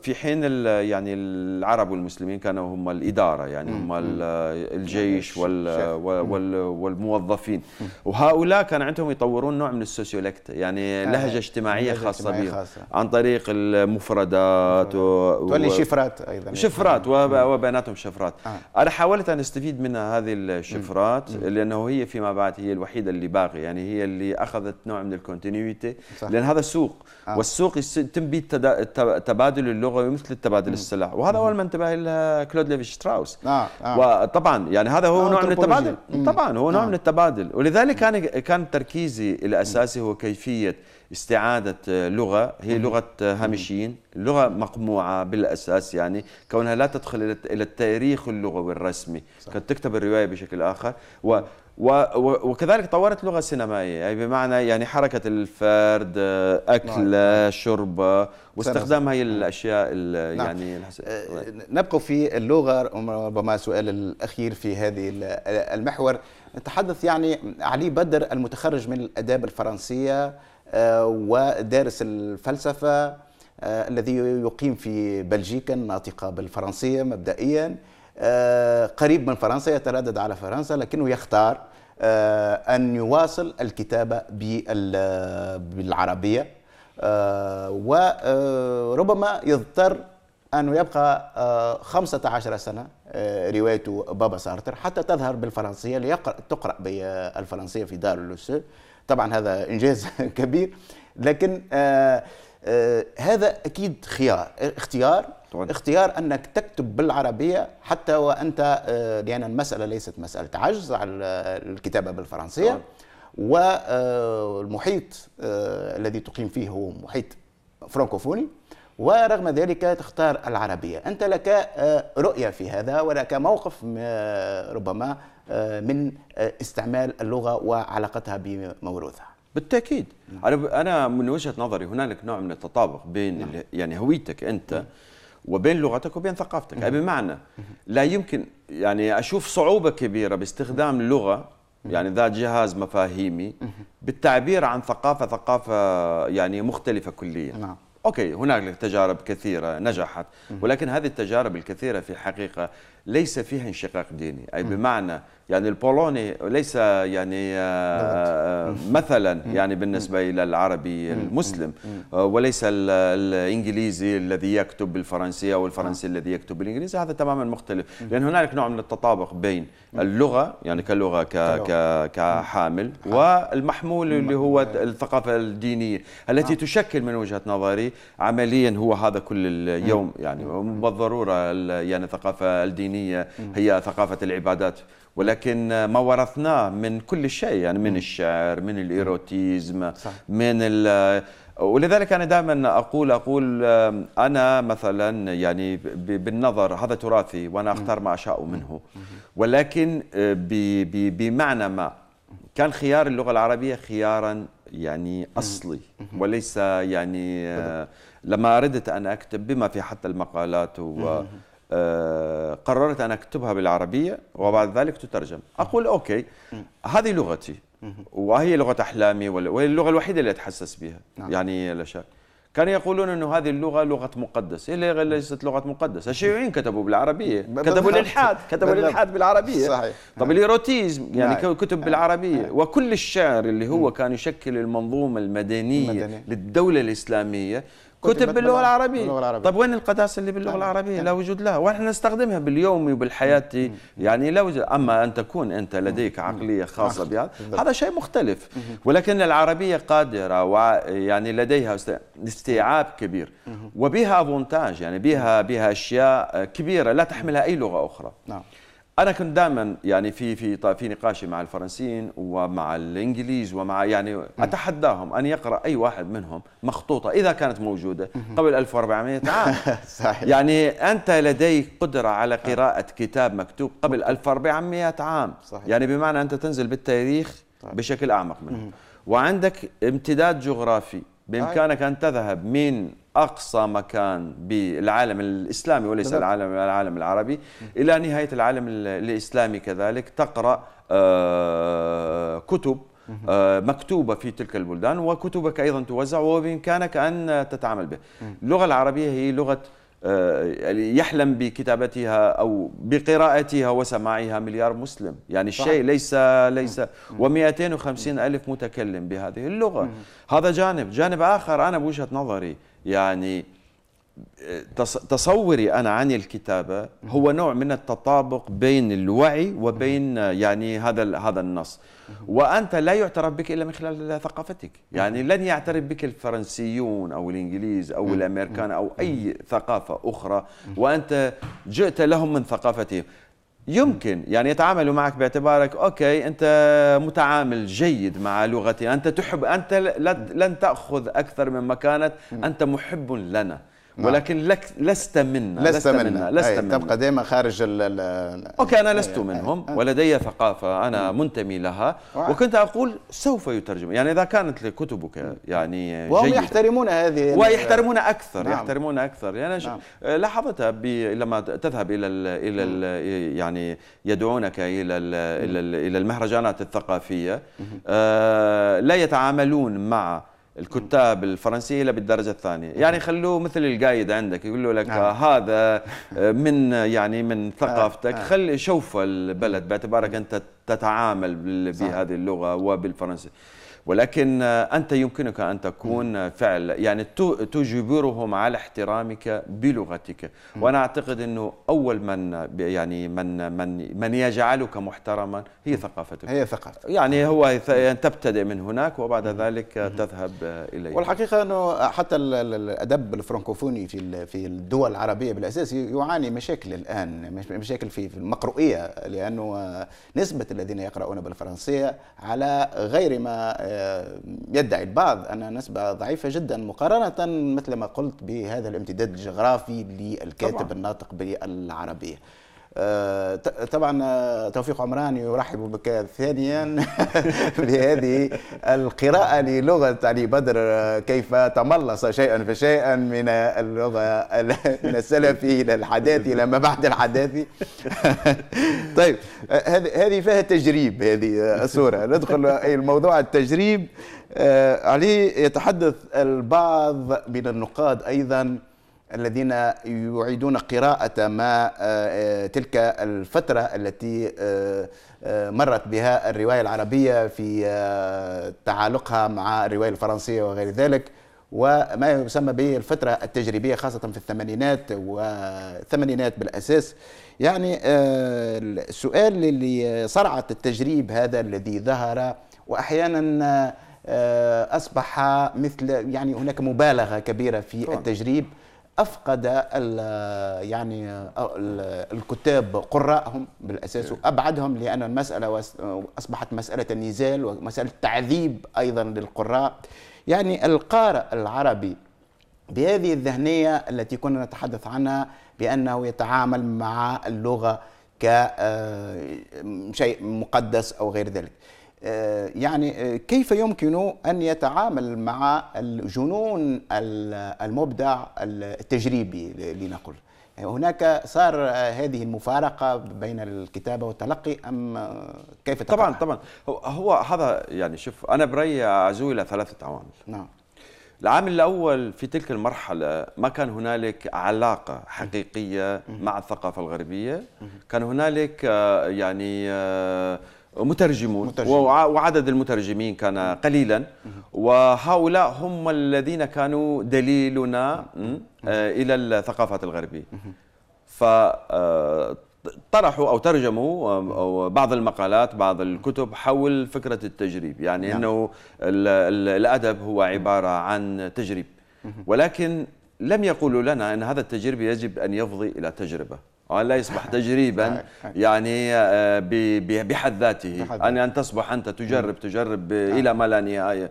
في حين يعني العرب والمسلمين كانوا هم الاداره يعني هم الجيش وال وال والموظفين وهؤلاء كان عندهم يطورون نوع من السوسيولكت يعني آه، لهجه اجتماعيه خاصه بهم عن طريق المفردات و... تولي شفرات ايضا شفرات وبيناتهم شفرات آه. انا حاولت ان استفيد من هذه الشفرات لانه هي فيما بعد هي الوحيده اللي باقي يعني هي اللي اخذت نوع من الكونتينيوتي لان هذا سوق آه. والسوق يتم به التبادل التبادل اللغوي مثل التبادل السلع وهذا اول ما انتبه لها كلود ليفي شتراوس آه آه. وطبعا يعني هذا هو آه نوع من التبادل طبعا هو نوع آه. من التبادل ولذلك كان كان تركيزي الاساسي هو كيفيه استعادة آه، لغة هي لغة آه، هامشيين لغة مقموعة بالأساس يعني كونها لا تدخل إلى التاريخ اللغوي الرسمي كانت تكتب الرواية بشكل آخر و وكذلك طورت لغه سينمائيه يعني بمعنى يعني حركه الفرد اكله نعم، نعم. شربه واستخدام هاي الاشياء نعم. يعني أه، نبقى في اللغه ربما السؤال الاخير في هذه المحور نتحدث يعني علي بدر المتخرج من الاداب الفرنسيه أه، ودارس الفلسفه أه، الذي يقيم في بلجيكا ناطقه بالفرنسيه مبدئيا آه، قريب من فرنسا يتردد على فرنسا لكنه يختار آه، أن يواصل الكتابة بالعربية آه، وربما يضطر أنه يبقى 15 آه، سنة آه، رواية بابا سارتر حتى تظهر بالفرنسية ليقرأ تقرأ بالفرنسية في دار اللوسو طبعا هذا إنجاز كبير لكن آه، هذا أكيد خيار اختيار اختيار أنك تكتب بالعربية حتى وأنت لأن المسألة ليست مسألة عجز على الكتابة بالفرنسية طبعا. والمحيط الذي تقيم فيه هو محيط فرانكوفوني ورغم ذلك تختار العربية أنت لك آه، رؤية في هذا ولك موقف آه، ربما آه، من استعمال اللغة وعلاقتها بموروثها بالتاكيد نعم. انا من وجهه نظري هنالك نوع من التطابق بين نعم. يعني هويتك انت نعم. وبين لغتك وبين ثقافتك بمعنى لا يمكن يعني اشوف صعوبه كبيره باستخدام لغه يعني ذات جهاز مفاهيمي بالتعبير عن ثقافه ثقافه يعني مختلفه كليا نعم اوكي هناك تجارب كثيره نجحت ولكن هذه التجارب الكثيره في الحقيقه ليس فيها انشقاق ديني اي بمعنى يعني البولوني ليس يعني آه، مثلا يعني بالنسبه الى العربي المسلم آه، وليس الانجليزي الذي يكتب بالفرنسيه او الفرنسي الذي يكتب بالانجليزي هذا تماما مختلف لان هنالك نوع من التطابق بين اللغه يعني كلغه كحامل والمحمول اللي هو أيوة. الثقافه الدينيه التي آه. تشكل من وجهه نظري عمليا هو هذا كل اليوم يعني بالضروره يعني الثقافه الدينيه هي ثقافه العبادات ولكن ما ورثناه من كل شيء يعني من الشعر من الايروتيزم صح. من ولذلك انا دائما اقول اقول آه، انا مثلا يعني بالنظر هذا تراثي وانا اختار ما اشاء منه ولكن آه، بمعنى ما كان خيار اللغه العربيه خيارا يعني اصلي وليس يعني آه، لما اردت ان اكتب بما في حتى المقالات و آه، قررت أن أكتبها بالعربية وبعد ذلك تترجم أقول أوكي هذه لغتي وهي لغة أحلامي وهي اللغة الوحيدة اللي أتحسس بها نعم. يعني لا شك كانوا يقولون انه هذه اللغه لغه مقدس هي إيه ليست لغه مقدسه الشيوعيين كتبوا بالعربيه كتبوا الالحاد كتبوا الالحاد بالعربيه صحيح طب نعم. الايروتيزم يعني نعم. كتب نعم. بالعربيه نعم. وكل الشعر اللي هو كان يشكل المنظومه المدنيه المدنية. للدوله الاسلاميه كتب باللغه العربيه باللغه العربيه طيب وين القداسه اللي باللغه نعم. العربيه نعم. لا وجود لها ونحن نستخدمها باليوم وبالحياه يعني لا وجود اما ان تكون انت لديك عقليه خاصه نعم. بهذا هذا شيء مختلف ولكن العربيه قادره ويعني لديها استيعاب كبير وبها افونتاج يعني بها بها اشياء كبيره لا تحملها اي لغه اخرى نعم انا كنت دائما يعني في في في نقاشي مع الفرنسيين ومع الانجليز ومع يعني اتحداهم ان يقرا اي واحد منهم مخطوطه اذا كانت موجوده قبل 1400 عام صحيح يعني انت لديك قدره على قراءه كتاب مكتوب قبل 1400 عام صحيح. يعني بمعنى انت تنزل بالتاريخ طيب. بشكل اعمق منه وعندك امتداد جغرافي بامكانك ان تذهب من اقصى مكان بالعالم الاسلامي وليس العالم العالم العربي الى نهايه العالم الاسلامي كذلك تقرا آه، كتب آه، مكتوبة في تلك البلدان وكتبك أيضا توزع وبإمكانك أن تتعامل به اللغة العربية هي لغة آه، يعني يحلم بكتابتها او بقراءتها وسماعها مليار مسلم يعني الشيء ليس ليس و250 الف متكلم بهذه اللغه هذا جانب جانب اخر انا بوجهه نظري يعني تصوري انا عن الكتابه هو نوع من التطابق بين الوعي وبين يعني هذا هذا النص وانت لا يعترف بك الا من خلال ثقافتك يعني لن يعترف بك الفرنسيون او الانجليز او الامريكان او اي ثقافه اخرى وانت جئت لهم من ثقافتهم يمكن يعني يتعاملوا معك باعتبارك اوكي انت متعامل جيد مع لغتي انت تحب انت لن تاخذ اكثر من مكانه انت محب لنا نعم. ولكن لك لست منا لست, لست منا, لست منا. تبقى دائما خارج ال اوكي انا لست منهم أي. ولدي ثقافه انا منتمي لها وعلا. وكنت اقول سوف يترجم يعني اذا كانت كتبك يعني وهم جيدة. يحترمون هذه ويحترمون اكثر نعم. يحترمون اكثر يعني نعم. لاحظتها لما تذهب الى الـ الى الـ يعني يدعونك الى الـ الى, إلى المهرجانات الثقافيه آه لا يتعاملون مع الكتاب الفرنسية إلى بالدرجة الثانية يعني خلوه مثل القايد عندك يقول لك نعم. هذا آه، من يعني من آه، ثقافتك آه. خلي شوف البلد باعتبارك أنت تتعامل بهذه اللغة وبالفرنسية ولكن آه، أنت يمكنك أن تكون آه، فعل يعني تجبرهم على احترامك بلغتك وأنا أعتقد أنه أول من يعني من من من يجعلك محترما هي ثقافتك هي ثقافتك يعني هو يعني تبتدئ من هناك وبعد ذلك تذهب آه، إليه والحقيقة أنه حتى الأدب الفرنكوفوني في في الدول العربية بالأساس يعاني مشاكل الآن مشاكل في المقروئية لأنه نسبة الذين يقرؤون بالفرنسية على غير ما آه، يدعي البعض أن نسبة ضعيفة جدا مقارنة مثل ما قلت بهذا الامتداد الجغرافي للكاتب الناطق بالعربية آه، طبعا آه، توفيق عمران يرحب بك ثانيا بهذه القراءة للغة علي يعني بدر آه، كيف تملص شيئا فشيئا من اللغة من السلفي إلى الحداثي إلى ما بعد الحداثي طيب هذه فيها تجريب هذه الصورة ندخل الموضوع التجريب علي يتحدث البعض من النقاد أيضا الذين يعيدون قراءة ما آه، آه، تلك الفترة التي آه، مرت بها الرواية العربية في تعالقها مع الرواية الفرنسية وغير ذلك وما يسمى بالفترة التجريبية خاصة في الثمانينات والثمانينات بالأساس يعني السؤال اللي صرعت التجريب هذا الذي ظهر وأحيانا أصبح مثل يعني هناك مبالغة كبيرة في التجريب افقد ال يعني الكتاب قراءهم بالاساس إيه. وابعدهم لان المساله اصبحت مساله نزال ومساله تعذيب ايضا للقراء يعني القارئ العربي بهذه الذهنيه التي كنا نتحدث عنها بانه يتعامل مع اللغه كشيء آه، مقدس او غير ذلك آه، يعني آه، كيف يمكن أن يتعامل مع الجنون المبدع التجريبي لنقل يعني هناك صار آه، هذه المفارقة بين الكتابة والتلقي أم كيف تقع؟ طبعا طبعا هو هذا يعني شوف أنا برأيي أعزو إلى ثلاثة عوامل نعم العامل الأول في تلك المرحلة ما كان هنالك علاقة حقيقية مع الثقافة الغربية كان هنالك يعني مترجمون مترجم. وعدد المترجمين كان قليلا وهؤلاء هم الذين كانوا دليلنا آه، الى الثقافات الغربيه فطرحوا آه، او ترجموا آه، بعض المقالات بعض الكتب حول فكره التجريب يعني نعم. انه الادب هو عباره عن تجريب ولكن لم يقولوا لنا ان هذا التجريب يجب ان يفضي الى تجربه وأن لا يصبح تجريبا يعني آه، بحد ذاته يعني أن أن تصبح أنت نعم. تجرب تجرب نعم. إلى ما لا نهاية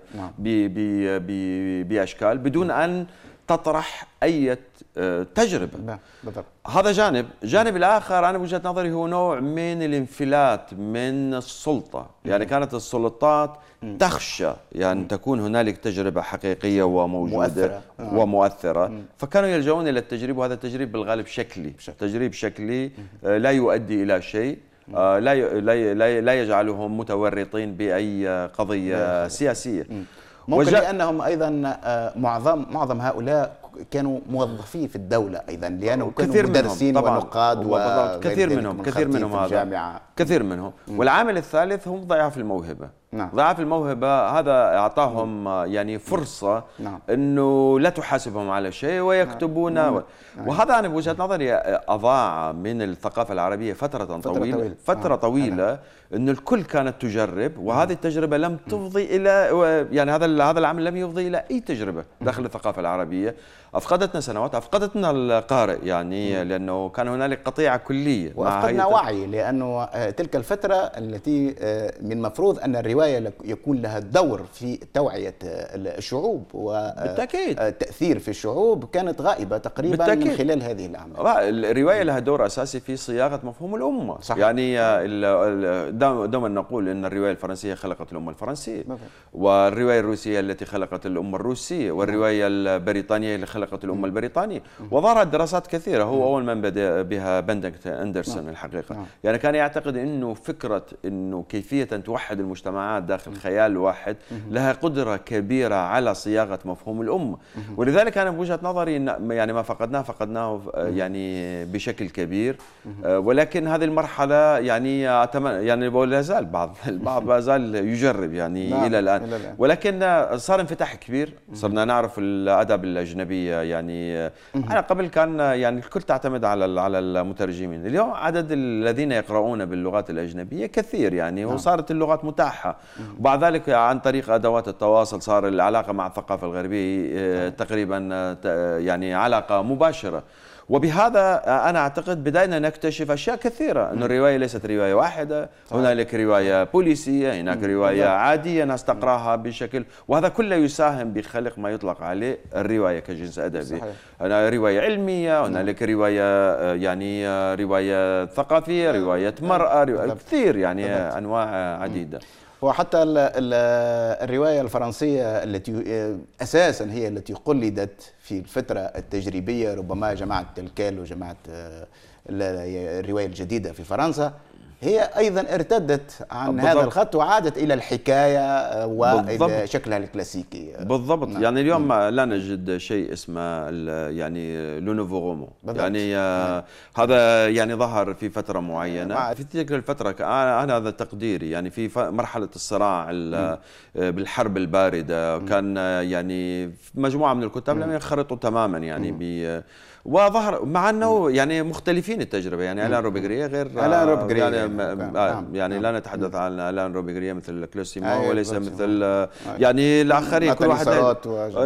بأشكال بدون أن تطرح أي آه، تجربة نعم بالضبط هذا جانب الجانب الآخر أنا بوجهة نظري هو نوع من الانفلات من السلطة يعني كانت السلطات تخشى يعني تكون هنالك تجربة حقيقية وموجودة ومؤثرة فكانوا يلجؤون إلى التجريب وهذا التجريب بالغالب شكلي تجريب شكلي آه، لا يؤدي إلى شيء آه، لا لا لا يجعلهم متورطين باي قضيه سياسيه ممكن وجد... لانهم ايضا آه، معظم معظم هؤلاء كانوا موظفين في الدوله ايضا لانه كانوا كثير مدرسين منهم. طبعاً ونقاد و كثير منهم كثير منهم هذا كثير منهم والعامل الثالث هم ضعاف الموهبه نعم. ضعاف الموهبة هذا أعطاهم نعم. يعني فرصة نعم. نعم. أنه لا تحاسبهم على شيء ويكتبون نعم. نعم. وهذا أنا بوجهة نظري أضاع من الثقافة العربية فترة, فترة طويلة طويله فترة آه. طويلة آه. أنه الكل كانت تجرب وهذه التجربة لم تفضي إلى يعني هذا هذا العمل لم يفضي إلى أي تجربة داخل الثقافة العربية افقدتنا سنوات افقدتنا القارئ يعني لانه كان هنالك قطيعه كليه وافقدنا وعي لانه تلك الفتره التي آه، من المفروض ان الروايه يكون لها دور في توعيه الشعوب آه، بالتاكيد التاثير آه، في الشعوب كانت غائبه تقريبا بالتأكيد. من خلال هذه الاعمال الروايه لها دور اساسي في صياغه مفهوم الامه صحيح. يعني دوما نقول ان الروايه الفرنسيه خلقت الامه الفرنسيه والروايه الروسيه التي خلقت الامه الروسيه والروايه البريطانيه اللي خلقت خلقت الأمة نعم. البريطانية نعم. وظهرت دراسات كثيرة هو نعم. أول من بدأ بها بندكت أندرسون الحقيقة يعني كان يعتقد أنه فكرة أنه كيفية أن توحد المجتمعات داخل خيال واحد لها قدرة كبيرة على صياغة مفهوم الأمة ولذلك أنا بوجهة نظري إن يعني ما فقدناه فقدناه يعني بشكل كبير آه، ولكن هذه المرحلة يعني أتمنى يعني لا زال بعض البعض ما زال يجرب يعني إلى الآن ولكن صار انفتاح كبير صرنا نعرف الأدب الأجنبية يعني انا قبل كان يعني الكل تعتمد على على المترجمين اليوم عدد الذين يقرؤون باللغات الاجنبيه كثير يعني نعم. وصارت اللغات متاحه وبعد ذلك عن طريق ادوات التواصل صار العلاقه مع الثقافه الغربيه آه، نعم. تقريبا آه، يعني علاقه مباشره وبهذا آه، انا اعتقد بدأنا نكتشف اشياء كثيره انه الروايه ليست روايه واحده، هنالك روايه بوليسيه، هناك روايه عاديه ناس تقراها بشكل وهذا كله يساهم بخلق ما يطلق عليه الروايه كجنس ادبي. صحيح. هنا روايه علميه، هنالك نعم. روايه آه، يعني آه، روايه ثقافيه، نعم. روايه نعم. مراه، رواية كثير يعني انواع عديده. وحتى الرواية الفرنسية التي أساسا هي التي قلدت في الفترة التجريبية ربما جماعة تلكال وجماعة الرواية الجديدة في فرنسا هي ايضا ارتدت عن بالضبط. هذا الخط وعادت الى الحكايه آه، وشكلها الكلاسيكي آه، بالضبط نعم. يعني اليوم مم. لا نجد شيء اسمه يعني لونوفو رومو يعني مم. آه، نعم. هذا يعني ظهر في فتره معينه مع... في تلك الفتره انا هذا تقديري يعني في مرحله الصراع بالحرب البارده مم. كان يعني مجموعه من الكتاب لم ينخرطوا تماما يعني ب وظهر مع انه يعني مختلفين التجربه يعني الان روبيغري غير الان آه، روبيغريه يعني, غير. يعني, نعم، آه، نعم، يعني نعم. لا نتحدث عن الان روبيغري مثل كلوسيما أيوة، وليس مثل آه، أيوة. يعني الاخرين كل واحد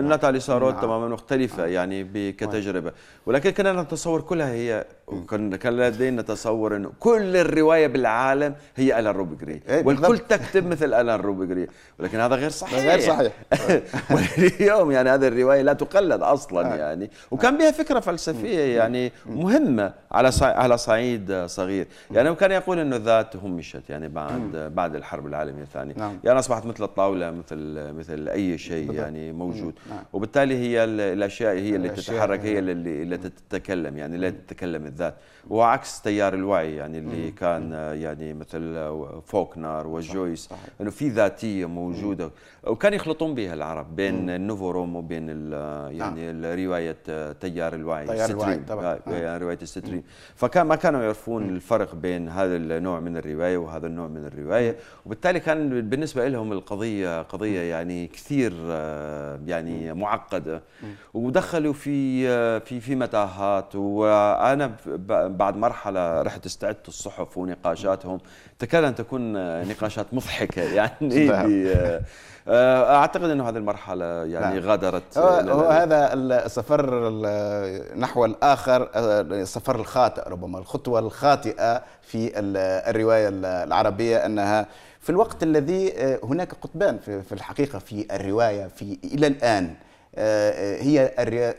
ناتالي ساروت تماما مختلفه يعني كتجربه ولكن كنا نتصور كلها هي وكان كان لدينا تصور انه كل الروايه بالعالم هي الان روبيجري إيه، والكل تكتب مثل الان روبيجري ولكن هذا غير صحيح غير صحيح واليوم يعني هذه الروايه لا تقلد اصلا آه. يعني وكان بها فكره فلسفيه يعني مهمه على على صعيد صغير يعني كان يقول انه الذات همشت يعني بعد بعد الحرب العالميه الثانيه نعم. يعني اصبحت مثل الطاوله مثل مثل اي شيء يعني موجود نعم. وبالتالي هي الاشياء هي اللي تتحرك هي اللي, اللي تتكلم يعني لا تتكلم that وعكس تيار الوعي يعني اللي كان آه، يعني مثل آه، فوكنر وجويس انه يعني في ذاتيه موجوده وكان يخلطون بها العرب بين النوفوروم وبين آه، نعم. يعني روايه تيار الوعي تيار الوعي طبعا يعني روايه الستريم فكان ما كانوا يعرفون الفرق بين هذا النوع من الروايه وهذا النوع من الروايه وبالتالي كان بالنسبه لهم القضيه قضيه يعني كثير يعني معقده ودخلوا في في في متاهات وانا بعد مرحله رحت استعدت الصحف ونقاشاتهم تكاد ان تكون نقاشات مضحكه يعني نعم. آه، اعتقد انه هذه المرحله يعني نعم. غادرت هو هذا السفر نحو الاخر آه، السفر الخاطئ ربما الخطوه الخاطئه في الروايه العربيه انها في الوقت الذي آه، هناك قطبان في الحقيقه في الروايه في الى الان آه، هي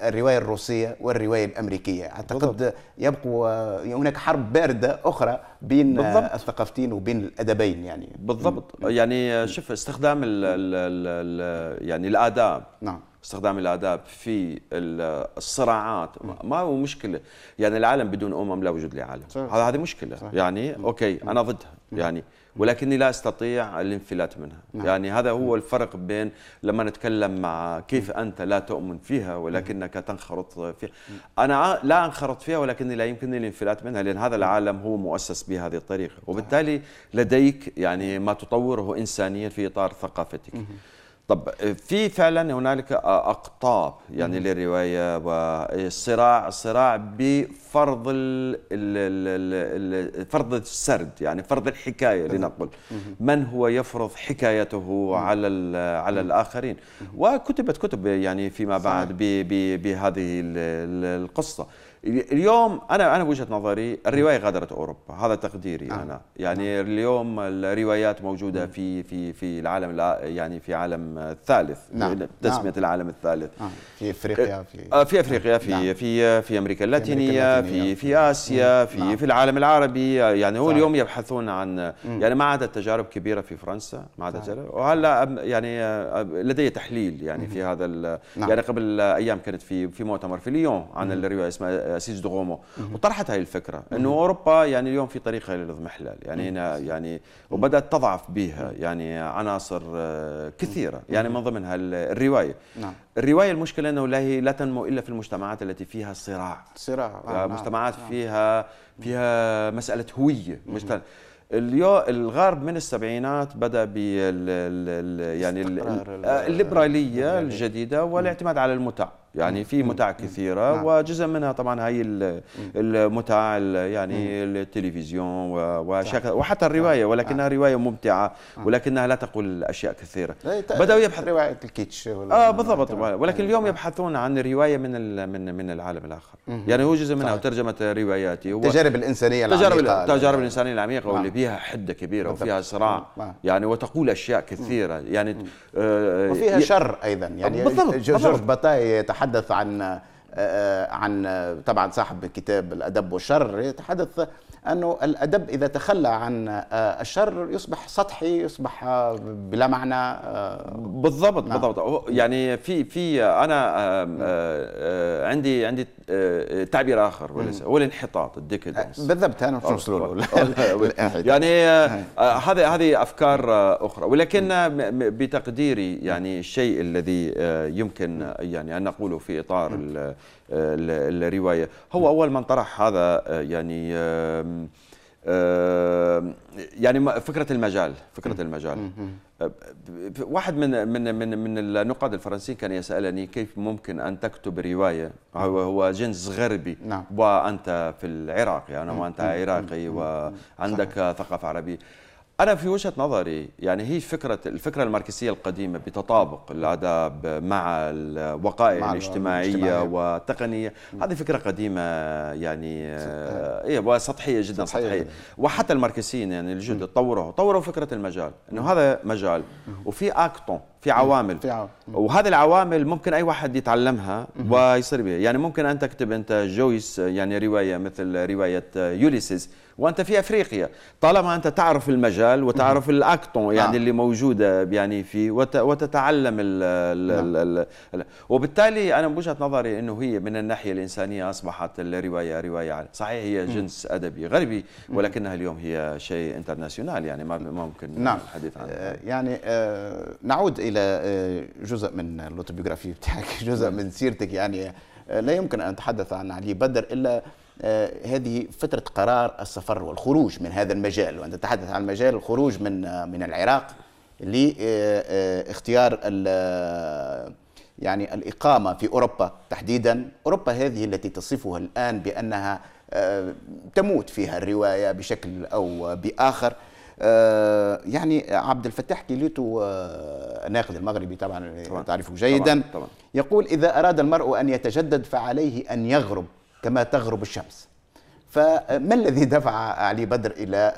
الروايه الروسيه والروايه الامريكيه اعتقد يبقوا آه، هناك حرب بارده اخرى بين آه، بالضبط. الثقافتين وبين الادبين يعني بالضبط يعني شوف استخدام الـ الـ الـ يعني الاداب نعم استخدام الاداب في الصراعات ما هو مشكله يعني العالم بدون امم لا وجود لعالم هذا هذه مشكله صحيح. يعني اوكي انا ضدها يعني ولكني لا استطيع الانفلات منها نعم. يعني هذا هو الفرق بين لما نتكلم مع كيف انت لا تؤمن فيها ولكنك نعم. تنخرط فيها انا لا انخرط فيها ولكني لا يمكنني الانفلات منها لان هذا العالم هو مؤسس بهذه الطريقه وبالتالي لديك يعني ما تطوره انسانيا في اطار ثقافتك طب في فعلا هنالك اقطاب يعني للروايه والصراع صراع بفرض ال ال ال فرض السرد يعني فرض الحكايه لنقل من هو يفرض حكايته على على الاخرين وكتبت كتب يعني فيما بعد بهذه القصه اليوم انا انا بوجهه نظري الروايه غادرت اوروبا هذا تقديري آه. انا يعني آه. اليوم الروايات موجوده في في في العالم يعني في عالم الثالث نعم. نعم. تسميه نعم. العالم الثالث آه. في افريقيا آه، في في افريقيا في نعم. في في امريكا اللاتينيه في في, في اسيا في نعم. في العالم العربي يعني هو صحيح. اليوم يبحثون عن يعني ما عدا تجارب كبيره في فرنسا ما عدا تجارب وهلا يعني آه، لدي تحليل يعني في هذا نعم. يعني قبل ايام كنت في في مؤتمر في ليون عن الروايه اسمها تاسيس دغومو وطرحت هاي الفكره انه اوروبا يعني اليوم في طريقها للاضمحلال يعني هنا يعني وبدات تضعف بها يعني عناصر آه، كثيره يعني من ضمنها الروايه نعم. الروايه المشكله انه لا هي لا تنمو الا في المجتمعات التي فيها صراع صراع آه، آه، نعم. مجتمعات نعم. فيها فيها مساله هويه اليوم الغرب من السبعينات بدا بال يعني الليبراليه الجديده والاعتماد على المتع يعني نعم. في نعم. متع نعم. كثيره نعم. وجزء منها طبعا هي المتع يعني التلفزيون وحتى الروايه ولكنها روايه ممتعه ولكنها لا تقول اشياء كثيره بداوا يبحثوا روايه الكيتش اه بالضبط ولكن يعني اليوم يبحثون عن روايه من من من العالم الاخر يعني هو جزء منها وترجمه رواياتي هو التجارب الانسانيه تجارب التجارب الانسانيه العميقه واللي فيها حده كبيره وفيها صراع يعني وتقول اشياء كثيره يعني آه، وفيها شر ايضا يعني بالضبط جورج باتاي يتحدث يتحدث عن آه، آه، عن آه، طبعا صاحب كتاب الادب والشر يتحدث انه الادب اذا تخلى عن آه، الشر يصبح سطحي يصبح آه، بلا معنى آه، بالضبط نعم. بالضبط يعني في في انا عندي عندي تعبير اخر هو الانحطاط بالضبط انا يعني نعم. هذه هذه افكار اخرى ولكن بتقديري يعني الشيء الذي يمكن يعني ان نقوله في اطار الرواية هو أول من طرح هذا آه، يعني يعني فكرة المجال فكرة المجال آه، واحد من من من من النقاد الفرنسيين كان يسألني كيف ممكن أن تكتب رواية هو نعم. هو جنس غربي نعم. وأنت في العراق يعني وأنت عراقي وعندك ثقافة عربية أنا في وجهة نظري يعني هي فكرة الفكرة الماركسية القديمة بتطابق الآداب مع الوقائع مع الاجتماعية, الاجتماعية والتقنية هذه فكرة قديمة يعني إيه وسطحية جدا سطحية, سطحية. جداً. وحتى الماركسيين يعني الجدد طوروا طوروا فكرة المجال إنه هذا مجال وفي أكتون في عوامل في عوامل وهذه العوامل ممكن اي واحد يتعلمها ويصير بها يعني ممكن ان تكتب انت جويس يعني روايه مثل روايه يوليسيس وانت في افريقيا طالما انت تعرف المجال وتعرف الاكتون يعني آه. اللي موجوده يعني فيه وت... وتتعلم ال... الـ نعم. الـ الـ وبالتالي انا بوجهه نظري انه هي من الناحيه الانسانيه اصبحت الروايه روايه صحيح هي جنس ادبي غربي ولكنها اليوم هي شيء انترناسيونال يعني ما ممكن نعم. الحديث عنه آه، يعني آه، نعود الى آه، جزء من الاوتوبيوغرافي بتاعك جزء نعم. من سيرتك يعني لا يمكن ان نتحدث عن علي بدر الا آه، هذه فترة قرار السفر والخروج من هذا المجال وأنت تتحدث عن مجال الخروج من آه، من العراق لاختيار آه، يعني الإقامة في أوروبا تحديدا أوروبا هذه التي تصفها الآن بأنها تموت فيها الرواية بشكل أو بآخر يعني عبد الفتاح كيليتو الناقد المغربي طبعا, طبعا تعرفه جيدا طبعا طبعا يقول إذا أراد المرء أن يتجدد فعليه أن يغرب كما تغرب الشمس فما الذي دفع علي بدر الى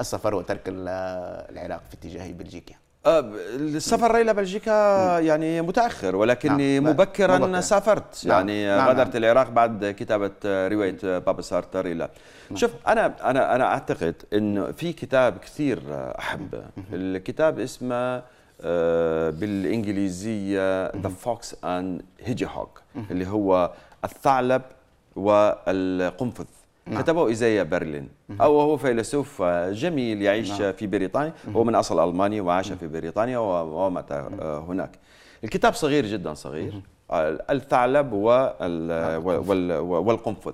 السفر وترك العراق في اتجاه بلجيكا آه، السفر الى بلجيكا يعني متاخر ولكني نعم. مبكرا مبكر. سافرت نعم. يعني نعم،, نعم. غادرت العراق بعد كتابه روايه بابا سارتر الى نعم. شوف انا انا انا اعتقد انه في كتاب كثير احبه الكتاب اسمه آه، بالانجليزيه ذا فوكس اند هيجي هوك اللي هو الثعلب والقنفذ نعم. كتبه إيزايا برلين أو هو فيلسوف جميل يعيش نعم. في بريطانيا هو من أصل ألماني وعاش نعم. في بريطانيا ومات هناك الكتاب صغير جدا صغير الثعلب والقنفذ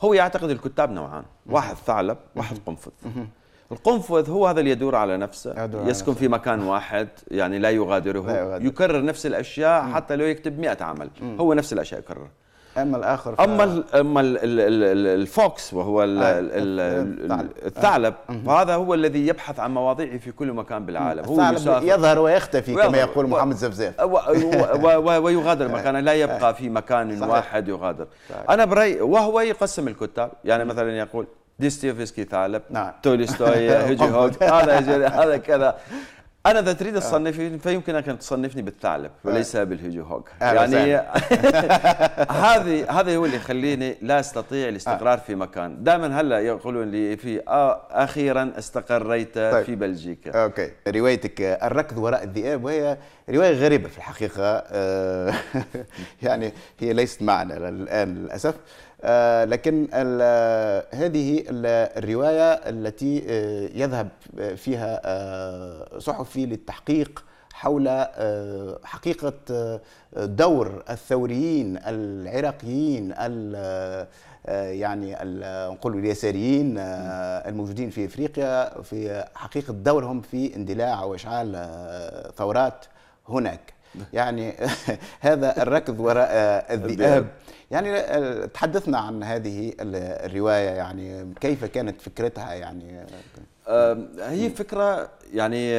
هو يعتقد الكتاب نوعان واحد ثعلب واحد قنفذ القنفذ هو هذا اللي يدور على نفسه يسكن في مكان واحد يعني لا يغادره يكرر نفس الأشياء حتى لو يكتب مئة عمل هو نفس الأشياء يكرر اما الاخر اما اما الفوكس وهو آه، الثعلب آه. فهذا هو الذي يبحث عن مواضيعه في كل مكان بالعالم هو الثعلب يظهر ويختفي كما يقول محمد زفزاف ويغادر مكانه لا يبقى في مكان واحد يغادر انا برايي وهو يقسم الكتاب يعني مثلا يقول ديستيفسكي ثعلب نعم تولستوي هيجي هوك هذا هذا كذا انا اذا تريد آه. تصنفني فيمكنك ان تصنفني بالثعلب آه. وليس بالهيجو هوج آه، يعني, يعني. هذه هذا هو اللي يخليني لا استطيع الاستقرار في مكان دائما هلا يقولون لي في آه اخيرا استقريت طيب. في بلجيكا اوكي روايتك الركض وراء الذئاب وهي روايه غريبه في الحقيقه يعني هي ليست معنا الان للاسف آه، لكن هذه الرواية التي آه، يذهب فيها آه، صحفي للتحقيق حول حقيقة دور الثوريين العراقيين يعني نقول اليساريين الموجودين في افريقيا في حقيقه دورهم في اندلاع واشعال ثورات هناك نعم. يعني هذا الركض وراء الذئاب يعني آه، تحدثنا عن هذه الروايه يعني كيف كانت فكرتها يعني آه، آه، هي فكره يعني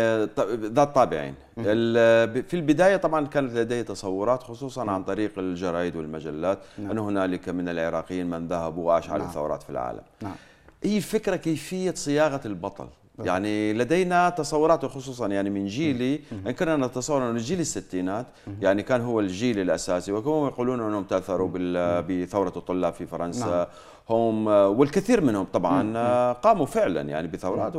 ذات طابعين في البدايه طبعا كانت لدي تصورات خصوصا عن طريق الجرائد والمجلات نعم. ان هنالك من العراقيين من ذهبوا واشعلوا نعم. الثورات في العالم نعم. هي الفكره كيفيه صياغه البطل يعني لدينا تصورات خصوصا يعني من جيلي ان ان نتصور انه جيل الستينات يعني كان هو الجيل الاساسي وهم يقولون انهم تاثروا بثوره الطلاب في فرنسا نعم. هم والكثير منهم طبعا قاموا فعلا يعني بثورات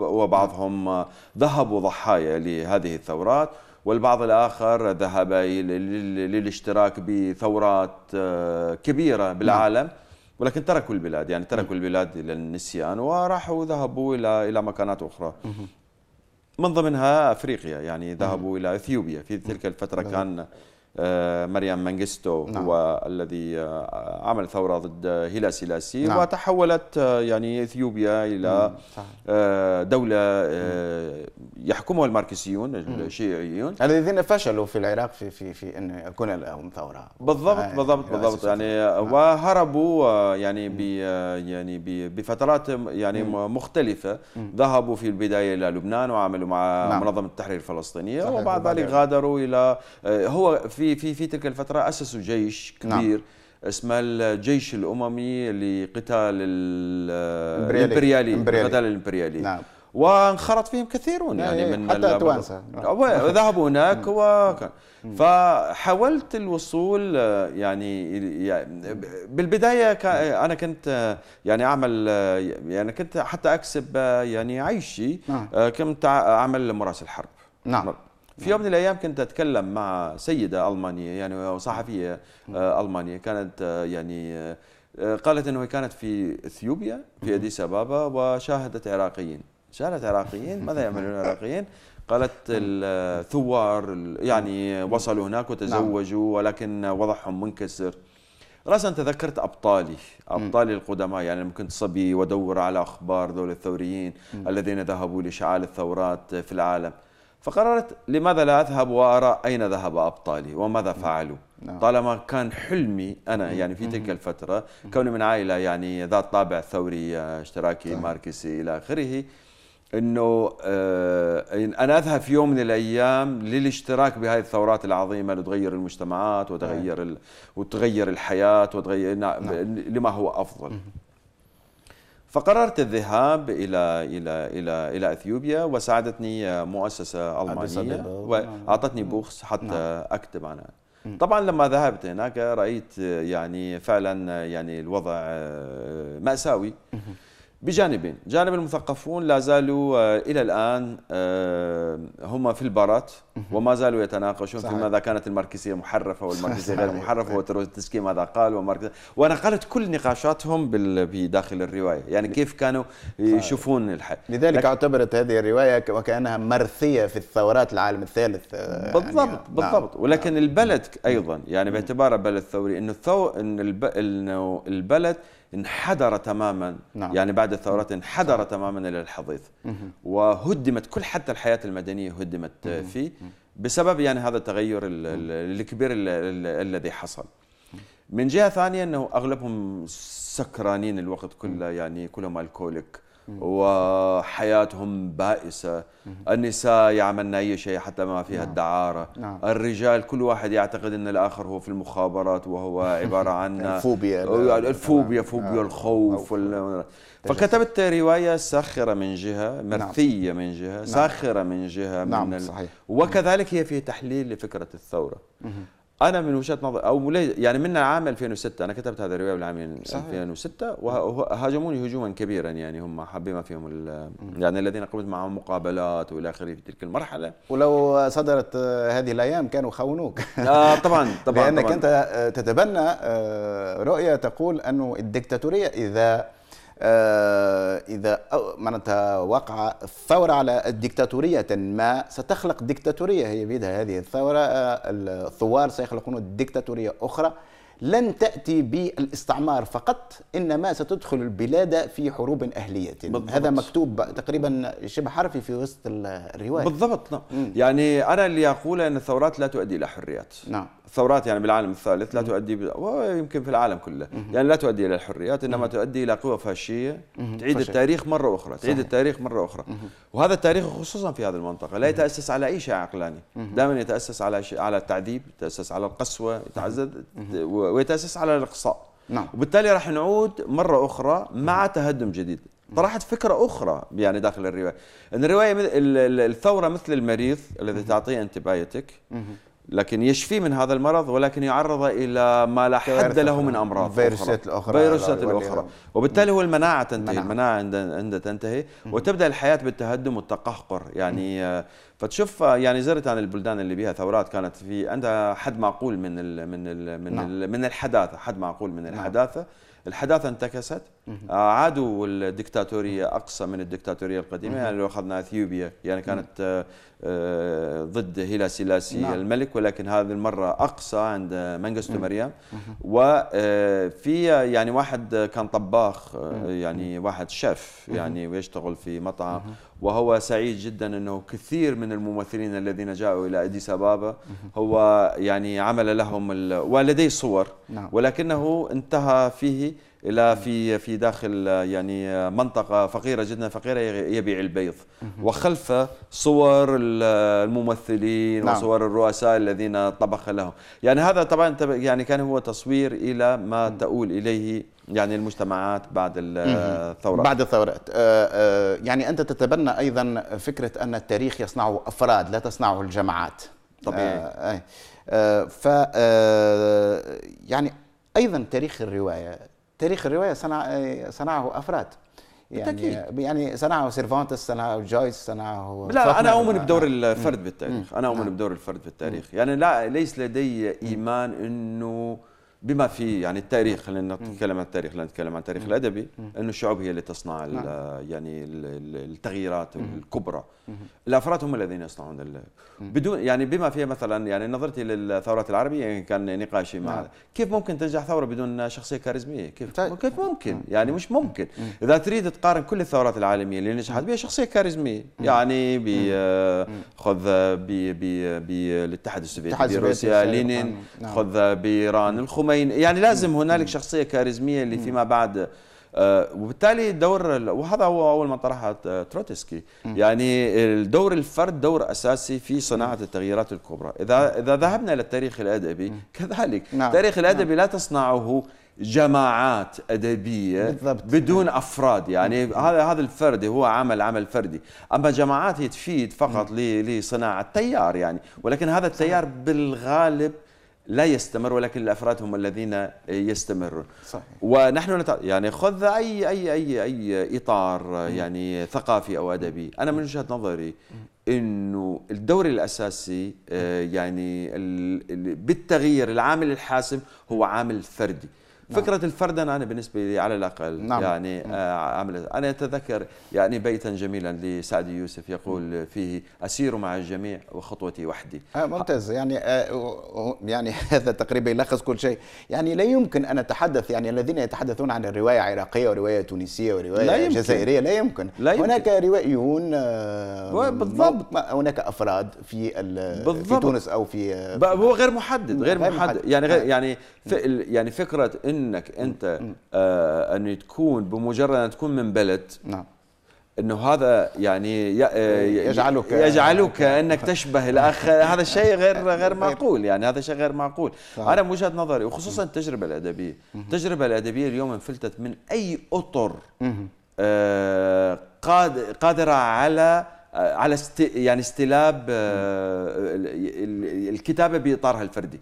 وبعضهم ذهبوا ضحايا لهذه الثورات والبعض الآخر ذهب للاشتراك بثورات آه، كبيرة نعم. بالعالم ولكن تركوا البلاد يعني تركوا البلاد للنسيان وراحوا ذهبوا الى الى مكانات اخرى من ضمنها افريقيا يعني ذهبوا الى اثيوبيا في تلك الفتره نعم. كان آه، مريم مانجستو نعم. هو الذي آه، عمل ثورة ضد هيلا سيلاسي نعم. وتحولت آه، يعني إثيوبيا إلى دولة يحكمها الماركسيون الشيعيون الذين فشلوا في العراق في في في أن يكون لهم ثورة بالضبط آه بالضبط بالضبط يعني نعم. وهربوا يعني, يعني ب يعني بفترات يعني مم. مختلفة ذهبوا في البداية إلى لبنان وعملوا مع نعم. منظمة التحرير الفلسطينية وبعد ذلك غادروا إلى هو في في في في تلك الفتره اسسوا جيش نعم. كبير نعم. اسمه الجيش الاممي لقتال الامبريالي قتال الامبريالي نعم وانخرط فيهم كثيرون يعني من حتى توانسه نعم. ذهبوا نعم. هناك و فحاولت الوصول يعني بالبدايه انا كنت يعني اعمل يعني كنت حتى اكسب يعني عيشي آه، كنت اعمل مراسل حرب نعم في يوم من الايام كنت اتكلم مع سيده المانيه يعني صحفيه آه، المانيه كانت آه، يعني آه، قالت انه كانت في اثيوبيا في اديس ابابا وشاهدت عراقيين شاهدت عراقيين ماذا يعملون العراقيين قالت الثوار يعني وصلوا هناك وتزوجوا نعم. ولكن وضعهم منكسر راسا تذكرت ابطالي ابطالي القدماء يعني لما كنت صبي وادور على اخبار ذول الثوريين الذين ذهبوا لاشعال الثورات في العالم فقررت لماذا لا أذهب وأرى أين ذهب أبطالي وماذا فعلوا نعم. طالما كان حلمي أنا يعني في تلك الفترة كوني من عائلة يعني ذات طابع ثوري اشتراكي طيب. ماركسي إلى آخره انه آه، انا اذهب في يوم من الايام للاشتراك بهذه الثورات العظيمه لتغير المجتمعات وتغير طيب. وتغير الحياه وتغير نعم. لما هو افضل فقررت الذهاب الى الى الى الى اثيوبيا وساعدتني مؤسسه المانيه واعطتني نعم. نعم. بوخس حتى نعم. اكتب عنها طبعا لما ذهبت هناك رايت يعني فعلا يعني الوضع ماساوي بجانبين جانب المثقفون لا زالوا آه، إلى الآن آه، هم في البرات وما زالوا يتناقشون في ماذا كانت الماركسية محرفة والماركسية غير محرفة وتروتسكي ماذا قال ومركز وأنا كل نقاشاتهم بداخل الرواية يعني كيف كانوا يشوفون الحل لذلك لك... اعتبرت هذه الرواية وكأنها مرثية في الثورات العالم الثالث بالضبط آه، يعني... بالضبط نعم. ولكن نعم. البلد أيضا يعني باعتباره بلد ثوري أنه الثو... إن الب... إنه البلد انحدر تماما نعم. يعني بعد الثورات انحدر صح. تماما الى الحضيض وهدمت كل حتى الحياه المدنيه هدمت فيه بسبب يعني هذا التغير الكبير الذي حصل من جهه ثانيه انه اغلبهم سكرانين الوقت كله يعني كلهم الكوليك وحياتهم بائسة النساء يعملن أي شيء حتى ما فيها نعم. الدعارة نعم. الرجال كل واحد يعتقد أن الآخر هو في المخابرات وهو عبارة عن الفوبيا الفوبيا نعم. فوبيا الخوف فكتبت رواية ساخرة من جهة مرثية من جهة ساخرة من جهة من وكذلك هي في تحليل لفكرة الثورة انا من وجهه نظر او يعني من عام 2006 انا كتبت هذا الروايه بالعام 2006 وهاجموني هجوما كبيرا يعني هم حابين ما فيهم يعني الذين قمت معهم مقابلات والى اخره في تلك المرحله ولو صدرت هذه الايام كانوا خونوك آه طبعا طبعا لانك طبعاً. انت تتبنى آه، رؤيه تقول انه الدكتاتوريه اذا آه، إذا معناتها وقع الثورة على ديكتاتورية ما ستخلق ديكتاتورية هي بيدها هذه الثورة آه، الثوار سيخلقون ديكتاتورية أخرى لن تأتي بالاستعمار فقط إنما ستدخل البلاد في حروب أهلية بالضبط. هذا مكتوب تقريبا شبه حرفي في وسط الرواية بالضبط نعم. يعني أنا اللي أقول أن الثورات لا تؤدي إلى حريات نعم الثورات يعني بالعالم الثالث لا تؤدي ويمكن في العالم كله يعني لا تؤدي الى الحريات انما تؤدي الى قوى فاشيه تعيد فشي. التاريخ مره اخرى تعيد صحيح. التاريخ مره اخرى وهذا التاريخ خصوصا في هذه المنطقه لا يتاسس على اي شيء عقلاني دائما يتاسس على شيء على التعذيب يتاسس على القسوه ويتاسس على الاقصاء نعم وبالتالي راح نعود مره اخرى مع تهدم جديد طرحت فكرة أخرى يعني داخل الرواية أن الرواية الثورة مثل المريض الذي تعطيه أنتبايتك لكن يشفي من هذا المرض ولكن يعرض الى ما لا حد له من امراض فيروسات الاخرى فيروسات الاخرى وبالتالي هو المناعه تنتهي مناعة. المناعه عند عند تنتهي وتبدا الحياه بالتهدم والتقهقر يعني آه، فتشوف آه، يعني زرت عن البلدان اللي بها ثورات كانت في عندها حد معقول من الـ من الـ من, نعم. الـ من الحداثه حد معقول من نعم. الحداثه الحداثه انتكست آه، عادوا الدكتاتوريه اقصى من الدكتاتوريه القديمه يعني لو اخذنا اثيوبيا يعني كانت آه، آه، ضد هيلا سيلاسي نعم. الملك ولكن هذه المره اقصى عند منجستو مريم وفي يعني واحد كان طباخ يعني واحد شيف يعني ويشتغل في مطعم وهو سعيد جدا انه كثير من الممثلين الذين جاءوا الى اديس ابابا هو يعني عمل لهم ولديه صور نعم. ولكنه انتهى فيه الى في في داخل يعني منطقه فقيره جدا فقيره يبيع البيض وخلف صور الممثلين نعم. وصور الرؤساء الذين طبخ لهم يعني هذا طبعا يعني كان هو تصوير الى ما تؤول اليه يعني المجتمعات بعد الثورات بعد الثورات آه، آه، يعني انت تتبنى ايضا فكره ان التاريخ يصنعه افراد لا تصنعه الجماعات طبيعي آه، ف يعني ايضا تاريخ الروايه تاريخ الروايه صنع صنعه افراد يعني بالتأكيد. يعني صنعه سيرفانتس صنعه جويس صنعه لا انا اؤمن نعم. نعم. بدور الفرد بالتاريخ انا اؤمن بدور الفرد بالتاريخ يعني لا ليس لدي ايمان انه بما في يعني التاريخ خلينا نتكلم عن التاريخ خلينا نتكلم عن التاريخ الادبي انه الشعوب هي اللي تصنع نعم. يعني التغييرات الكبرى الافراد هم الذين يصنعون ال... بدون يعني بما فيها مثلا يعني نظرتي للثورات العربيه يعني كان نقاشي مع نعم. كيف ممكن تنجح ثوره بدون شخصيه كاريزميه؟ كيف طيب. كيف ممكن؟ يعني مش ممكن اذا تريد تقارن كل الثورات العالميه اللي نجحت بها شخصيه كاريزميه يعني آه، خذ بالاتحاد السوفيتي روسيا لينين نعم. خذ بايران الخميني يعني لازم هنالك شخصيه كاريزميه اللي فيما بعد آه، وبالتالي دور وهذا هو اول ما طرحه آه، تروتسكي يعني الدور الفرد دور اساسي في صناعه التغييرات الكبرى اذا اذا ذهبنا الى التاريخ الادبي كذلك نعم. التاريخ نعم. الادبي نعم. لا تصنعه جماعات ادبيه بالضبط. بدون نعم. افراد يعني هذا هذا الفردي هو عمل عمل فردي اما جماعات هي تفيد فقط لصناعه تيار يعني ولكن هذا التيار بالغالب لا يستمر ولكن الافراد هم الذين يستمرون صحيح. ونحن نتع... يعني خذ اي اي اي اي اطار م. يعني ثقافي او ادبي انا من وجهه نظري انه الدور الاساسي آه، يعني بالتغيير العامل الحاسم هو عامل فردي نعم. فكره انا بالنسبه لي على الاقل نعم. يعني نعم. آه، عملت انا اتذكر يعني بيتا جميلا لسعد يوسف يقول فيه اسير مع الجميع وخطوتي وحدي آه ممتاز يعني آه يعني هذا تقريبا يلخص كل شيء يعني لا يمكن ان اتحدث يعني الذين يتحدثون عن الروايه عراقيه وروايه تونسيه وروايه لا يمكن. جزائريه لا يمكن. لا يمكن هناك روائيون آه بالضبط هناك افراد في بالضبط. في تونس او في آه، هو غير محدد غير, غير محدد, محدد. يعني غير آه. يعني يعني فكره انك انت آه ان تكون بمجرد ان تكون من بلد نعم انه هذا يعني آه، آه، يجعلك يجعلك آه، انك تشبه الاخ هذا الشيء غير غير معقول يعني هذا شيء غير معقول انا من وجهه نظري وخصوصا التجربه الادبيه التجربه الادبيه اليوم انفلتت من اي اطر قادره على على يعني استلاب الكتابه باطارها الفردي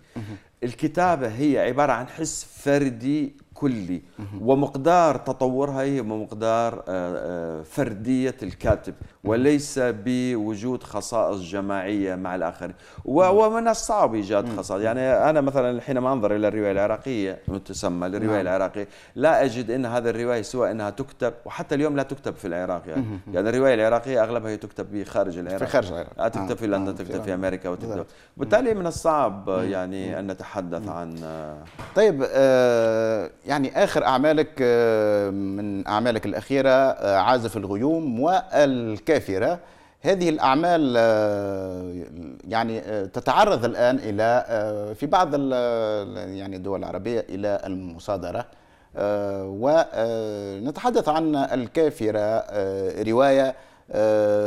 الكتابة هي عبارة عن حس فردي كلي ومقدار تطورها هي مقدار آه، آه، فردية الكاتب وليس بوجود خصائص جماعيه مع الاخرين ومن الصعب ايجاد خصائص يعني انا مثلا حينما انظر الى الروايه العراقيه تسمى الروايه نعم. العراقيه لا اجد ان هذا الروايه سوى انها تكتب وحتى اليوم لا تكتب في العراق يعني, يعني الروايه العراقيه اغلبها هي تكتب خارج العراق في خارج العراق آه، تكتب في آه، لندن آه، تكتب في امريكا وتكتب بالتالي من الصعب يعني ان نتحدث عن طيب يعني اخر اعمالك من اعمالك الاخيره عازف الغيوم والك كافرة هذه الأعمال آه، يعني آه، تتعرض الآن إلى آه، في بعض يعني الدول العربية إلى المصادرة ونتحدث عن الكافرة رواية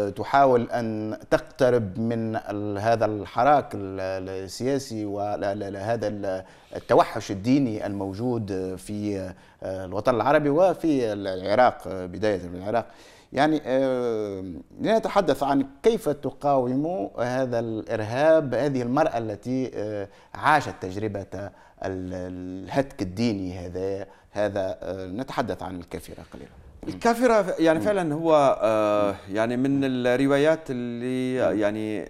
تحاول أن تقترب من هذا الحراك السياسي وهذا التوحش الديني الموجود في الوطن العربي وفي العراق بداية في العراق يعني آه، لنتحدث عن كيف تقاوم هذا الارهاب هذه المراه التي آه، عاشت تجربه الهتك الديني هذا هذا آه، نتحدث عن الكافره قليلا الكافره يعني فعلا هو يعني من الروايات اللي يعني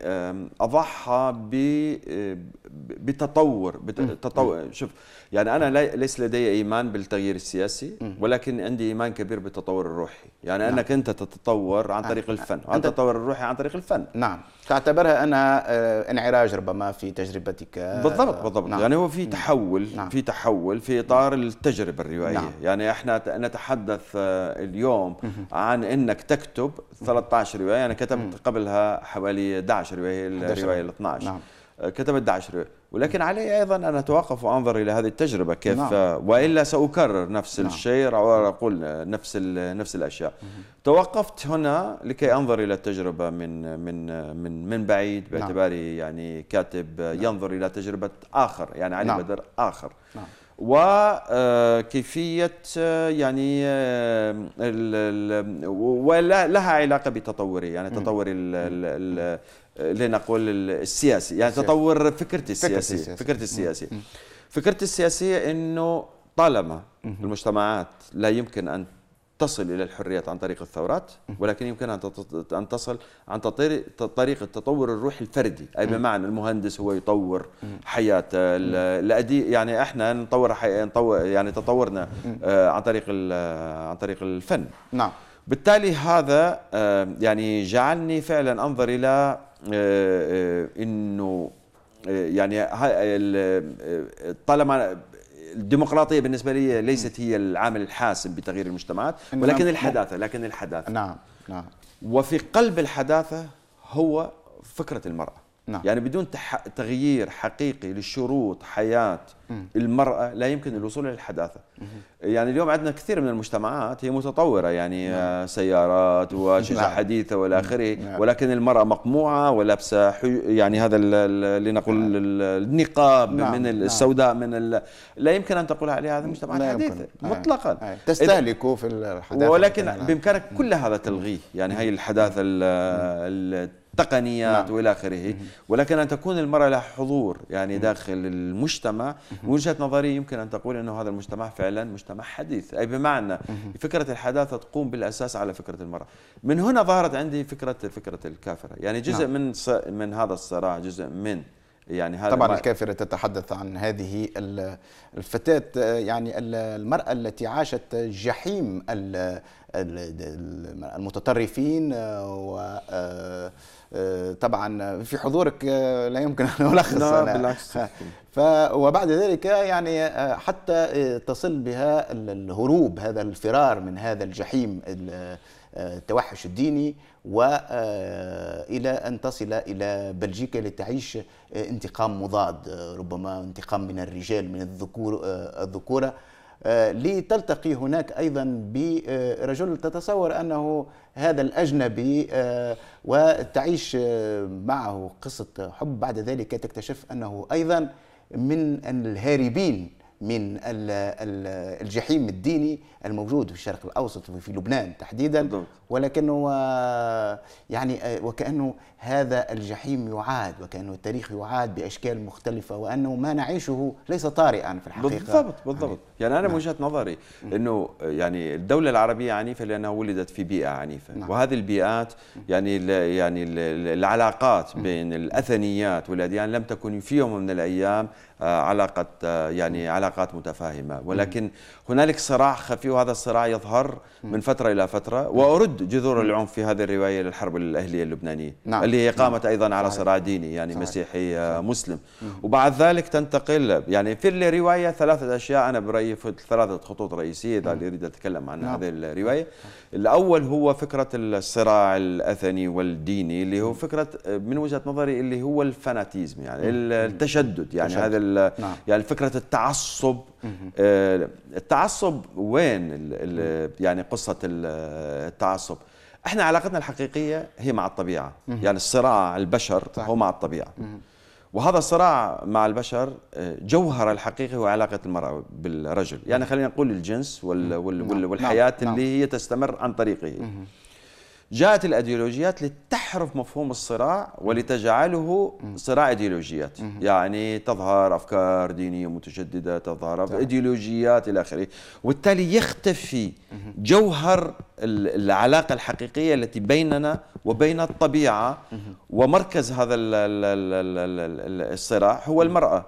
اضحى بتطور بتطور شوف يعني انا ليس لدي ايمان بالتغيير السياسي ولكن عندي ايمان كبير بالتطور الروحي يعني نعم. انك انت تتطور عن أه. طريق الفن أه. عن التطور الروحي عن طريق الفن نعم تعتبرها انا آه، انعراج ربما في تجربتك بالضبط بالضبط نعم. يعني هو في نعم. تحول نعم. في تحول في اطار التجربه الروائيه نعم. يعني احنا نتحدث اليوم عن انك تكتب 13 روايه انا يعني كتبت قبلها حوالي 11 روايه الروايه ال 12 نعم. كتبت 11 روايه ولكن علي ايضا ان اتوقف وانظر الى هذه التجربه كيف نعم. والا ساكرر نفس نعم. الشيء او اقول نفس نفس الاشياء مم. توقفت هنا لكي انظر الى التجربه من من من من بعيد نعم. باعتباري نعم. يعني كاتب نعم. ينظر الى تجربه اخر يعني علي نعم. بدر اخر نعم. وكيفيه آه، آه، يعني آه، ولها علاقه بتطوري يعني تطوري لنقول السياسي يعني تطور فكرتي فكرتي السياسيه فكرتي السياسيه, فكرتي السياسية انه طالما المجتمعات لا يمكن ان تصل إلى الحريات عن طريق الثورات ولكن يمكن أن تصل عن طريق التطور الروحي الفردي أي بمعنى المهندس هو يطور حياته الأدي يعني إحنا نطور, نطور يعني تطورنا آه، عن طريق عن طريق الفن نعم بالتالي هذا آه، يعني جعلني فعلا أنظر إلى آه، إنه يعني طالما الديمقراطيه بالنسبه لي ليست هي العامل الحاسم بتغيير المجتمعات نعم. ولكن الحداثه لكن الحداثه نعم نعم وفي قلب الحداثه هو فكره المراه نعم. يعني بدون تغيير حقيقي لشروط حياة م. المرأة لا يمكن الوصول إلى الحداثة يعني اليوم عندنا كثير من المجتمعات هي متطورة يعني نعم. آه، سيارات وشاشة نعم. حديثة والى نعم. آخره نعم. ولكن المرأة مقموعة ولابسة حي... يعني هذا لنقول نعم. النقاب نعم. من نعم. السوداء من ال... لا يمكن أن تقول عليها هذه مجتمعات حديثة نعم. مطلقا أي. تستهلكه في الحداثة ولكن بإمكانك كل هذا تلغيه يعني هي الحداثة تقنيات نعم. والى اخره ولكن ان تكون المراه لها حضور يعني داخل المجتمع وجهه نظري يمكن ان تقول انه هذا المجتمع فعلا مجتمع حديث اي بمعنى فكره الحداثه تقوم بالاساس على فكره المراه من هنا ظهرت عندي فكره فكره الكافره يعني جزء نعم. من من هذا الصراع جزء من يعني هذا طبعا الكافرة تتحدث عن هذه الفتاة يعني المرأة التي عاشت جحيم المتطرفين و آه، آه، طبعا في حضورك آه، لا يمكن ان الخص لا بالعكس وبعد ذلك يعني آه، حتى تصل بها الهروب هذا الفرار من هذا الجحيم التوحش الديني والى ان تصل الى بلجيكا لتعيش انتقام مضاد ربما انتقام من الرجال من الذكور الذكوره آه، لتلتقي هناك ايضا برجل تتصور انه هذا الاجنبي آه، وتعيش آه، معه قصه حب بعد ذلك تكتشف انه ايضا من الهاربين من الجحيم الديني الموجود في الشرق الاوسط وفي لبنان تحديدا ولكنه يعني آه، وكانه هذا الجحيم يعاد وكانه التاريخ يعاد باشكال مختلفه وانه ما نعيشه ليس طارئا في الحقيقه بالضبط بالضبط يعني, يعني انا من نعم. وجهه نظري انه يعني الدوله العربيه عنيفه لانها ولدت في بيئه عنيفه نعم. وهذه البيئات يعني يعني العلاقات بين الاثنيات والاديان لم تكن في يوم من الايام آه، علاقه آه، يعني علاقه علاقات متفاهمة ولكن هنالك صراع خفي وهذا الصراع يظهر من فترة إلى فترة وأرد جذور العنف في هذه الرواية للحرب الأهلية اللبنانية نعم. اللي هي نعم. قامت أيضا على صراع ديني يعني مسيحي آه، مسلم وبعد ذلك تنتقل يعني في الرواية ثلاثة أشياء أنا برأيي في ثلاثة خطوط رئيسية إذا أريد أتكلم عن نعم. هذه نعم. الرواية نعم. الأول هو فكرة الصراع الأثني والديني اللي هو فكرة آه، من وجهة نظري اللي هو الفاناتيزم يعني التشدد يعني هذا نعم. يعني فكرة التعصب التعصب آه، التعصب وين يعني قصه التعصب احنا علاقتنا الحقيقيه هي مع الطبيعه يعني الصراع البشر هو مع الطبيعه وهذا الصراع مع البشر آه، جوهر الحقيقي هو علاقة المرأة بالرجل يعني نعم. خلينا نقول الجنس نعم. والحياة اللي نعم. هي تستمر عن طريقه جاءت الأيديولوجيات لتحرف مفهوم الصراع ولتجعله صراع أيديولوجيات يعني تظهر أفكار دينية متشددة تظهر أيديولوجيات إلى آخره وبالتالي يختفي جوهر العلاقة الحقيقية التي بيننا وبين الطبيعة ومركز هذا الصراع هو المرأة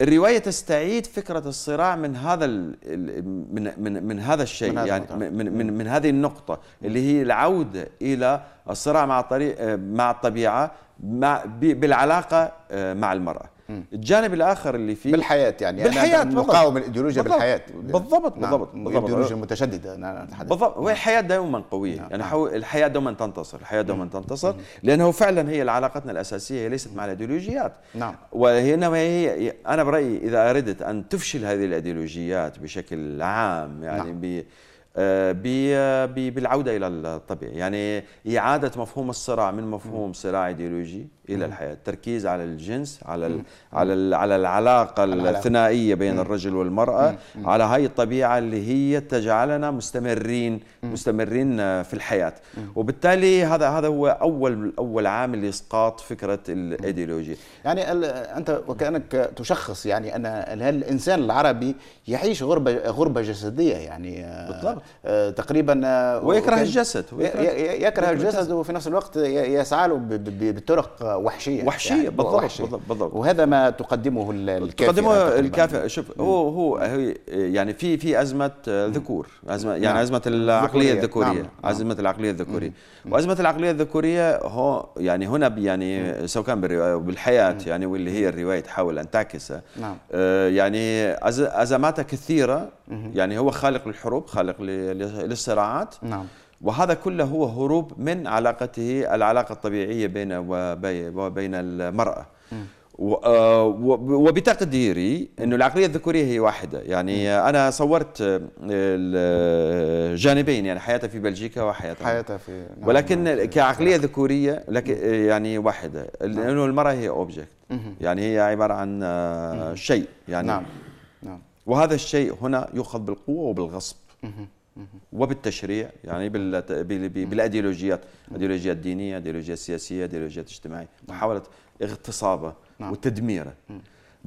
الروايه تستعيد فكره الصراع من هذا من من من هذا الشيء من يعني من, من من هذه النقطه اللي هي العوده الى الصراع مع طريق مع الطبيعه مع بالعلاقه آه، مع المراه الجانب الاخر اللي فيه بالحياه يعني بالحياه أنا نقاوم الايديولوجيا بالحياه بالضبط نعم. بالضبط بالضبط الايديولوجيا المتشدده انا نعم، نعم، نعم. بالضبط والحياه دائما قويه نعم. يعني حو... الحياه دوما تنتصر الحياه دوما تنتصر لانه فعلا هي علاقتنا الاساسيه هي ليست مع الايديولوجيات نعم وانما هي انا برايي اذا اردت ان تفشل هذه الايديولوجيات بشكل عام يعني نعم. آه، بالعوده الى الطبيعي، يعني اعاده مفهوم الصراع من مفهوم صراع ايديولوجي الى الحياه، التركيز على الجنس، على الـ على الـ على العلاقه الثنائيه بين الرجل والمراه، على هاي الطبيعه اللي هي تجعلنا مستمرين مستمرين آه، في الحياه، وبالتالي هذا هذا هو اول اول عامل لاسقاط فكره الايديولوجيا. يعني انت وكانك تشخص يعني ان الانسان العربي يعيش غربه غربه جسديه يعني آه، بالطبع. الشهر تقريبا آه، ويكره الجسد ويكره يكره الجسد وفي نفس الوقت يسعى له بطرق وحشيه وحشيه يعني بالضبط, وحشية. بالضبط بالضبط وهذا ما تقدمه الكافيه تقدمه الكافيه شوف هو هو يعني في في ازمه آه، ذكور ازمه يعني نعم. نعم. نعم. ازمه العقليه الذكوريه ازمه العقليه الذكوريه وازمه العقليه الذكوريه هو يعني هنا يعني سواء كان بالحياه يعني واللي هي الروايه تحاول ان تعكسها نعم. آه، يعني ازماتها كثيره يعني هو خالق للحروب خالق للصراعات نعم وهذا كله هو هروب من علاقته العلاقة الطبيعية بينه وبين المرأة آه، وبتقديري انه العقلية الذكورية هي واحدة يعني أنا صورت آه، الجانبين يعني حياتها في بلجيكا وحياتها حياتها في نعم ولكن نعم كعقلية نعم ذكورية لكن يعني واحدة لأنه نعم. المرأة هي أوبجكت يعني هي عبارة عن آه، شيء يعني نعم وهذا الشيء هنا يؤخذ بالقوه وبالغصب وبالتشريع يعني بالأيديولوجيات أيديولوجيات دينية أيديولوجيات سياسية أيديولوجيات اجتماعية نعم. محاولة اغتصابه نعم. وتدميره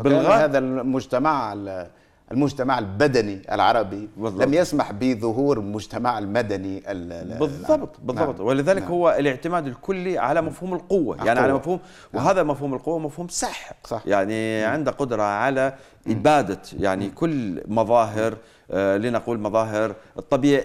هذا المجتمع المجتمع البدني العربي بالضبط. لم يسمح بظهور المجتمع المدني بالضبط نعم. بالضبط نعم. ولذلك نعم. هو الاعتماد الكلي على مفهوم القوه يعني على مفهوم نعم. وهذا مفهوم القوه مفهوم صح, صح. يعني نعم. عنده قدره على إبادة يعني كل مظاهر آه، لنقول مظاهر الطبيعة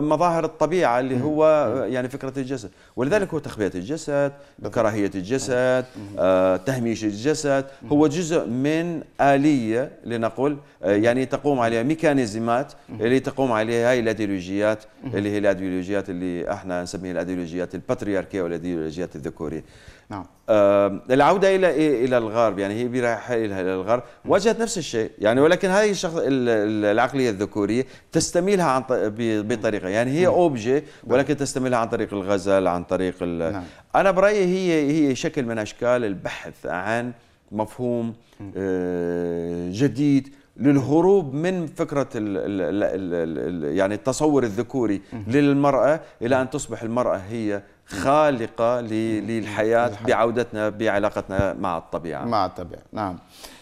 مظاهر الطبيعة اللي هو آه، يعني فكرة الجسد ولذلك هو تخبئة الجسد كراهية الجسد آه، تهميش الجسد هو جزء من آلية لنقول يعني تقوم عليها ميكانيزمات اللي تقوم عليها هاي الأديولوجيات اللي هي الأديولوجيات اللي احنا نسميها الأديولوجيات الباترياركية والأديولوجيات الذكورية نعم آه العوده الى إيه الى الغرب يعني هي برايحه الى الغرب واجهت نفس الشيء يعني ولكن هذه الشخص العقليه الذكوريه تستميلها عن بطريقه يعني هي اوبجي نعم. ولكن تستميلها عن طريق الغزل عن طريق نعم. انا برايي هي هي شكل من اشكال البحث عن مفهوم آه جديد للهروب من فكرة الـ الـ الـ الـ يعني التصور الذكوري للمرأة إلى أن تصبح المرأة هي خالقه للحياه بعودتنا بعلاقتنا مع الطبيعه مع الطبيعه نعم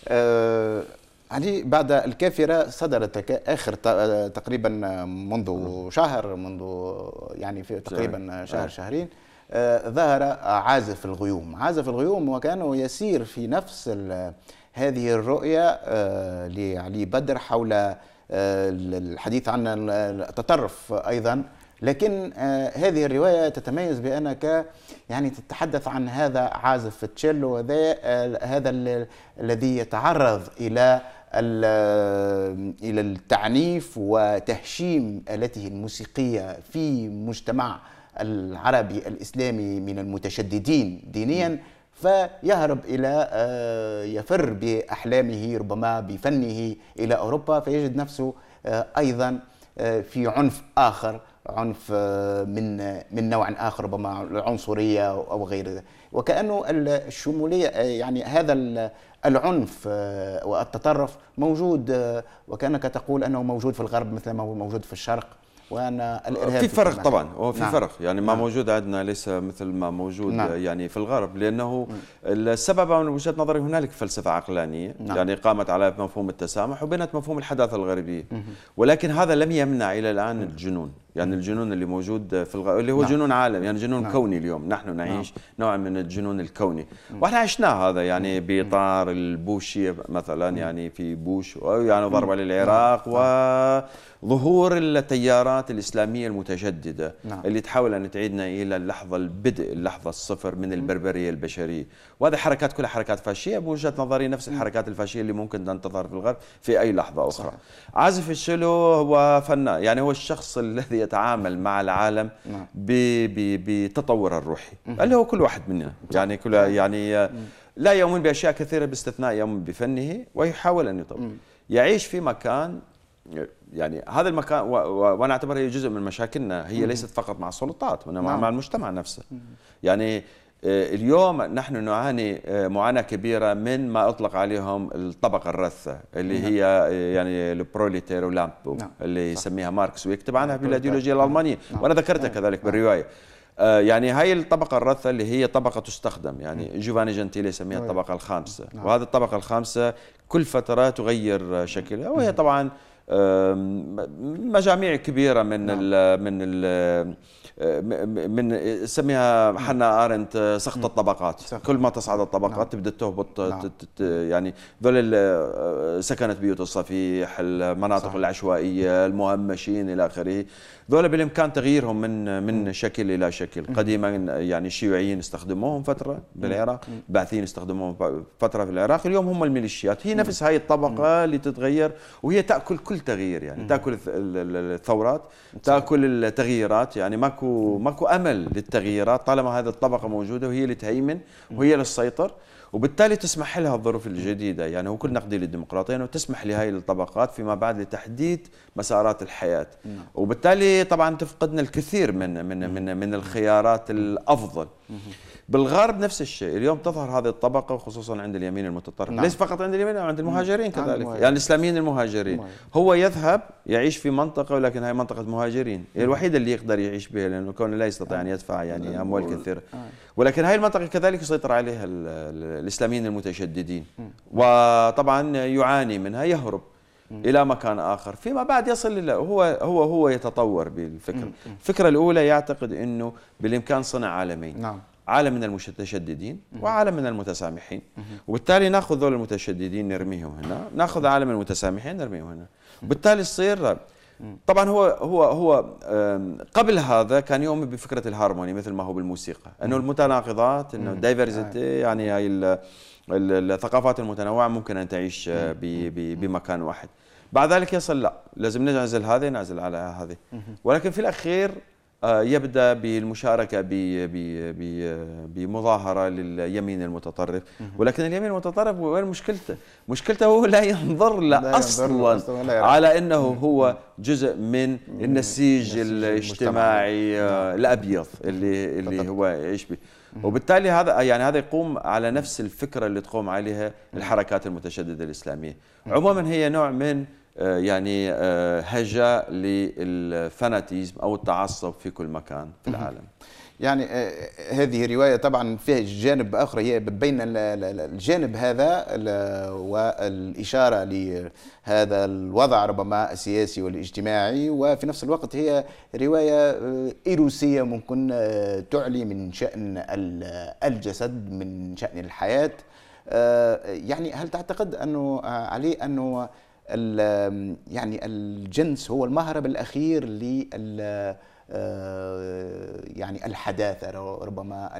آه بعد الكافرة صدرت آخر آه، تقريبا منذ شهر منذ يعني في تقريبا شهر آه. شهرين آه ظهر عازف الغيوم عازف الغيوم وكانه يسير في نفس هذه الرؤية آه، لعلي بدر حول الحديث عن التطرف أيضا لكن آه، هذه الروايه تتميز بانك يعني تتحدث عن هذا عازف التشيلو وذا آه، هذا الذي يتعرض الى آه، الى التعنيف وتهشيم آلته الموسيقيه في مجتمع العربي الاسلامي من المتشددين دينيا فيهرب الى يفر باحلامه ربما بفنه الى اوروبا فيجد نفسه ايضا في عنف اخر عنف آه، من من نوع اخر ربما عنصريه او غير وكانه الشموليه آه، يعني هذا العنف آه، والتطرف موجود وكانك تقول انه موجود في الغرب مثل ما هو موجود في الشرق وان الارهاب في فرق طبعا هو في نعم. فرق يعني ما نعم. موجود عندنا ليس مثل ما موجود نعم. يعني في الغرب لانه نعم. السبب من وجهه نظري هنالك فلسفه عقلانيه نعم. يعني قامت على مفهوم التسامح وبنت مفهوم الحداثه الغربيه نعم. ولكن هذا لم يمنع الى الان الجنون يعني الجنون اللي موجود في الغ... اللي هو نعم. جنون عالم يعني جنون نعم. كوني اليوم نحن نعم. نعيش نعم. نوع من الجنون الكوني واحنا عشنا هذا يعني بإطار البوشي مثلا مم. يعني في بوش يعني ضربة للعراق نعم. نعم. وظهور التيارات الإسلامية المتجددة نعم. اللي تحاول أن تعيدنا إلى اللحظة البدء اللحظة الصفر من البربرية البشرية وهذه حركات كلها حركات فاشيه بوجهه نظري نفس الحركات الفاشيه اللي ممكن ان تظهر في الغرب في اي لحظه اخرى صح. عازف الشيلو هو فنان يعني هو الشخص الذي يتعامل مع العالم نعم. بتطور الروحي اللي هو كل واحد منا يعني كل يعني آه، لا يؤمن باشياء كثيره باستثناء يؤمن بفنه ويحاول ان يطور يعيش في مكان يعني هذا المكان وانا اعتبرها هي جزء من مشاكلنا هي ليست فقط مع السلطات وانما نعم. مع المجتمع نفسه يعني آه، اليوم نحن نعاني آه، معاناة كبيرة من ما أطلق عليهم الطبقة الرثة اللي نعم. هي آه، يعني البروليتير ولامبو نعم. اللي يسميها ماركس ويكتب عنها في نعم. الأيديولوجية الألمانية وأنا ذكرتها كذلك بالرواية يعني هاي الطبقة الرثة اللي هي طبقة تستخدم يعني جوفاني جنتيلي يسميها الطبقة الخامسة وهذه الطبقة الخامسة كل فترة تغير شكلها وهي طبعا مجاميع كبيرة من ال من ال من سميها حنا ارنت آه، سقط الطبقات سقط. كل ما تصعد الطبقات نعم. تبدا تهبط نعم. يعني ذول آه، سكنت بيوت الصفيح المناطق صح. العشوائيه المهمشين الى اخره ذولا بالامكان تغييرهم من من شكل الى شكل قديما يعني الشيوعيين استخدموهم فتره بالعراق البعثيين استخدموهم فتره في العراق اليوم هم الميليشيات هي نفس هاي الطبقه اللي تتغير وهي تاكل كل تغيير يعني تاكل الثورات تاكل التغييرات يعني ماكو ماكو امل للتغييرات طالما هذه الطبقه موجوده وهي اللي تهيمن وهي اللي تسيطر وبالتالي تسمح لها الظروف الجديده يعني هو كل نقدي للديمقراطيه انه تسمح لهي الطبقات فيما بعد لتحديد مسارات الحياه نعم. وبالتالي طبعا تفقدنا الكثير من من من, من الخيارات الافضل بالغرب نفس الشيء اليوم تظهر هذه الطبقه وخصوصا عند اليمين المتطرف نعم. ليس فقط عند اليمين عند المهاجرين كذلك المهاجرين. يعني الاسلاميين المهاجرين مهاجر. هو يذهب يعيش في منطقه ولكن هي منطقه مهاجرين هي الوحيده اللي يقدر يعيش بها لانه كونه لا يستطيع ان نعم. يدفع يعني نعم. اموال كثيره نعم. ولكن هاي المنطقه كذلك يسيطر عليها الاسلاميين المتشددين وطبعا يعاني منها يهرب الى مكان اخر فيما بعد يصل الى هو هو هو يتطور بالفكره الفكره الاولى يعتقد انه بالامكان صنع عالمين نعم عالم من المتشددين وعالم من المتسامحين وبالتالي ناخذ ذول المتشددين نرميهم هنا ناخذ عالم المتسامحين نرميهم هنا وبالتالي تصير طبعا هو هو هو قبل هذا كان يؤمن بفكره الهارموني مثل ما هو بالموسيقى انه المتناقضات انه الدايفرزيتي آه. يعني هاي الثقافات المتنوعه ممكن ان تعيش آه، بمكان واحد بعد ذلك يصل لا لازم نعزل هذه نعزل على هذه ولكن في الاخير آه، يبدا بالمشاركه بمظاهره لليمين المتطرف ولكن اليمين المتطرف وين مشكلته مشكلته هو لا ينظر لا اصلا على انه هو جزء من النسيج الاجتماعي آه، نعم. الابيض اللي اللي هو يعيش به وبالتالي هذا يعني هذا يقوم على نفس الفكره اللي تقوم عليها الحركات المتشدده الاسلاميه عموما هي نوع من آه، يعني آه، هجة للفاناتيزم أو التعصب في كل مكان في العالم يعني آه، هذه رواية طبعا فيها جانب آخر هي بين الجانب هذا والإشارة لهذا الوضع ربما السياسي والاجتماعي وفي نفس الوقت هي رواية إيروسية ممكن تعلي من شأن الجسد من شأن الحياة يعني هل تعتقد أنه عليه أنه يعني الجنس هو المهرب الاخير لل آه، يعني الحداثه ربما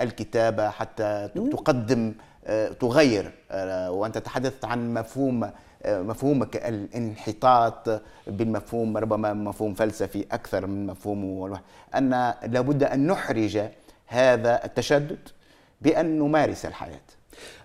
الكتابه حتى تقدم آه، تغير آه، وانت تحدثت عن مفهوم مفهومك الانحطاط بالمفهوم ربما مفهوم فلسفي اكثر من مفهوم ان لابد ان نحرج هذا التشدد بان نمارس الحياه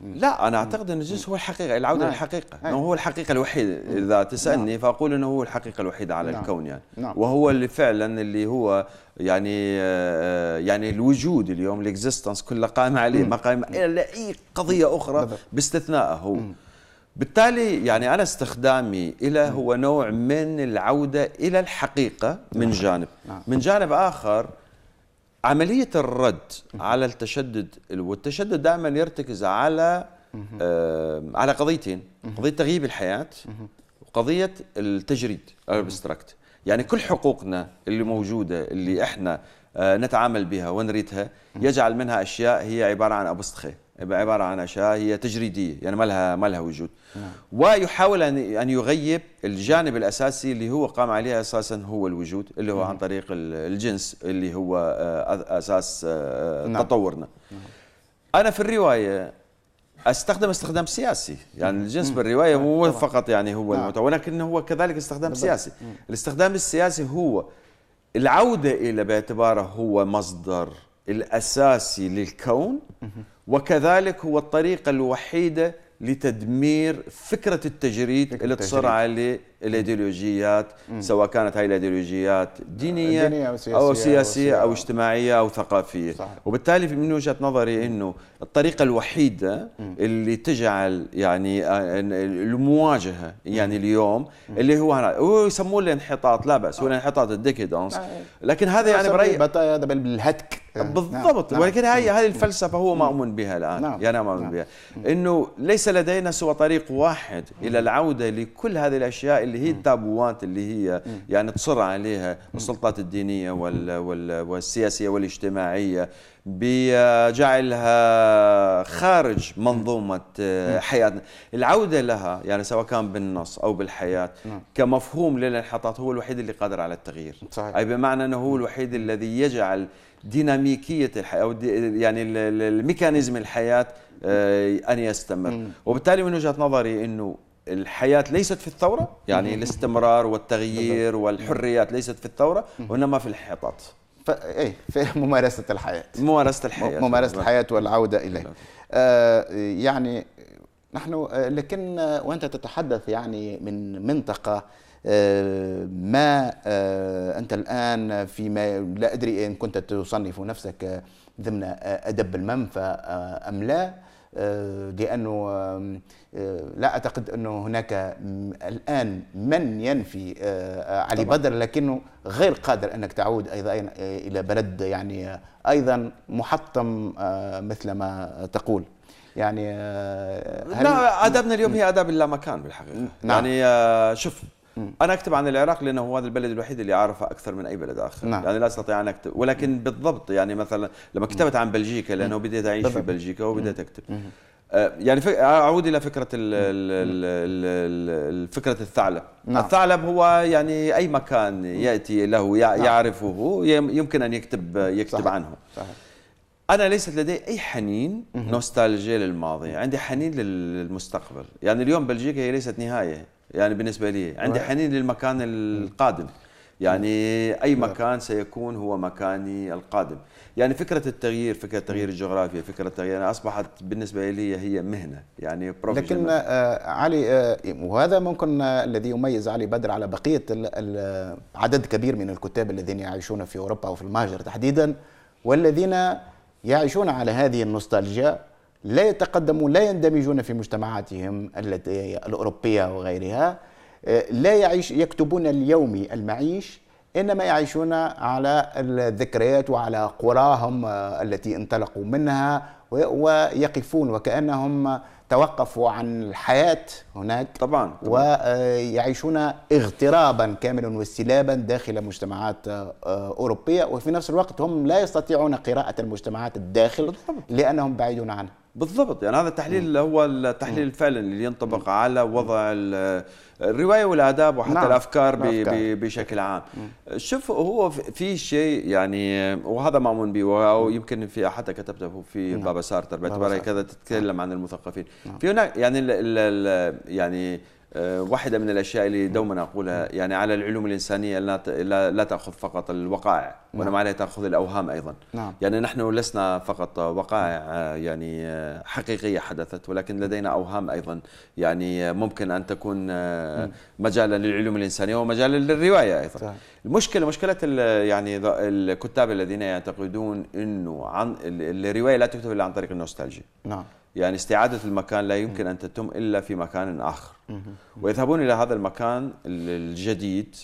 لا انا اعتقد ان الجنس هو الحقيقه العوده نعم. للحقيقه نعم. هو الحقيقه الوحيده اذا نعم. تسالني نعم. فاقول انه هو الحقيقه الوحيده على نعم. الكون يعني نعم. وهو اللي فعلا اللي هو يعني آه، يعني الوجود اليوم الاكزيستنس كله قائم عليه ما قائم الا اي قضيه اخرى باستثنائه هو مم. بالتالي يعني انا استخدامي الى هو نوع من العوده الى الحقيقه من نعم. جانب من جانب اخر عملية الرد على التشدد والتشدد دائما يرتكز على آه على قضيتين قضية تغييب الحياة وقضية التجريد الابستراكت يعني كل حقوقنا اللي موجودة اللي احنا آه نتعامل بها ونريدها يجعل منها أشياء هي عبارة عن أبسطخة عباره عن اشياء هي تجريديه يعني ما لها ما لها وجود نعم. ويحاول ان ان يغيب الجانب الاساسي اللي هو قام عليه اساسا هو الوجود اللي هو عن طريق الجنس اللي هو آه، اساس آه، نعم. تطورنا نعم. انا في الروايه استخدم استخدام سياسي يعني الجنس بالروايه مو فقط يعني هو نعم. المتوى ولكن هو كذلك استخدام سياسي الاستخدام السياسي هو العوده الى باعتباره هو مصدر الاساسي للكون وكذلك هو الطريقة الوحيدة لتدمير فكرة التجريد فكرة اللي تصر عليه الايديولوجيات سواء كانت هاي الايديولوجيات دينيه, دينية أو, سياسية او سياسيه او اجتماعيه او ثقافيه صحيح. وبالتالي من وجهه نظري انه الطريقه الوحيده اللي تجعل يعني آه، المواجهه يعني اليوم اللي هو هو يسموه الانحطاط لا باس هو آه. الانحطاط الديكيدونس لكن يعني هذا يعني برايي هذا بالهتك آه. نعم. بالضبط نعم. ولكن هاي نعم. هذه الفلسفه هو مؤمن بها الان نعم. يعني مؤمن نعم. بها انه ليس لدينا سوى طريق واحد الى العوده لكل هذه الاشياء اللي اللي هي التابوات اللي هي يعني تصر عليها السلطات الدينيه والسياسيه والاجتماعيه بجعلها خارج منظومة آه، حياتنا العودة لها يعني سواء كان بالنص أو بالحياة كمفهوم للانحطاط هو الوحيد اللي قادر على التغيير صحيح. أي بمعنى أنه هو الوحيد الذي يجعل ديناميكية الحياة أو دي يعني الميكانيزم الحياة آه، أن يستمر وبالتالي من وجهة نظري أنه الحياة ليست في الثورة يعني الاستمرار والتغيير والحريات ليست في الثورة وإنما في الانحطاط ف... ايه في ممارسة الحياة ممارسة الحياة ممارسة الحياة والعودة إليها آه يعني نحن آه، لكن آه، وأنت تتحدث يعني من منطقة آه، ما أنت الآن في ما لا أدري إن كنت تصنف نفسك ضمن أدب المنفى أم لا آه، لانه آه، لا اعتقد انه هناك الان من ينفي آه، علي طبعا. بدر لكنه غير قادر انك تعود ايضا الى بلد يعني ايضا محطم مثل ما تقول يعني هل... لا ادابنا اليوم هي اداب اللامكان بالحقيقه نعم. يعني شوف انا اكتب عن العراق لانه هو هذا البلد الوحيد اللي اعرفه اكثر من اي بلد اخر نعم. يعني لا استطيع ان اكتب ولكن بالضبط يعني مثلا لما كتبت عن بلجيكا لانه بديت اعيش في بلجيكا وبديت اكتب آه، يعني اعود الى فكره الـ الـ الـ فكره الثعلب نعم. الثعلب هو يعني اي مكان ياتي له نعم. يعرفه يمكن ان يكتب يكتب صحيح. عنه صحيح. انا ليست لدي اي حنين نوستالجيا للماضي عندي حنين للمستقبل يعني اليوم بلجيكا هي ليست نهايه يعني بالنسبه لي عندي حنين للمكان القادم يعني اي مكان سيكون هو مكاني القادم يعني فكره التغيير فكره تغيير الجغرافيا فكره تغيير اصبحت بالنسبه لي هي مهنه يعني لكن آه، علي آه، وهذا ممكن آه، الذي يميز علي بدر على بقيه عدد كبير من الكتاب الذين يعيشون في اوروبا وفي المهجر تحديدا والذين يعيشون على هذه النوستالجيا لا يتقدمون لا يندمجون في مجتمعاتهم التي الأوروبية وغيرها آه، لا يعيش يكتبون اليومي المعيش إنما يعيشون على الذكريات وعلى قراهم آه، التي انطلقوا منها ويقفون وكأنهم توقفوا عن الحياة هناك طبعا, طبعا. ويعيشون آه، اغترابا كاملا واستلابا داخل مجتمعات أوروبية وفي نفس الوقت هم لا يستطيعون قراءة المجتمعات الداخل لأنهم بعيدون عنها بالضبط يعني هذا التحليل اللي هو التحليل فعلا اللي ينطبق على وضع الروايه والاداب وحتى نعم. الافكار بي بشكل عام شوف هو في شيء يعني وهذا مامون به او يمكن في حتى كتبته في نعم. بابا سارتر باعتبار كذا تتكلم نعم. عن المثقفين نعم. في هناك يعني الـ الـ يعني آه، واحدة من الأشياء اللي دوما أقولها يعني على العلوم الإنسانية لا تأخذ فقط الوقائع نعم. وإنما عليها تأخذ الأوهام أيضا نعم. يعني نحن لسنا فقط وقائع آه، يعني آه، حقيقية حدثت ولكن لدينا أوهام أيضا يعني ممكن أن تكون مجالا للعلوم الإنسانية ومجالا للرواية أيضا صح. المشكلة مشكلة يعني الكتاب الذين يعتقدون أنه عن الرواية لا تكتب إلا عن طريق النوستالجيا نعم يعني استعادة المكان لا يمكن أن تتم إلا في مكان آخر ويذهبون إلى هذا المكان الجديد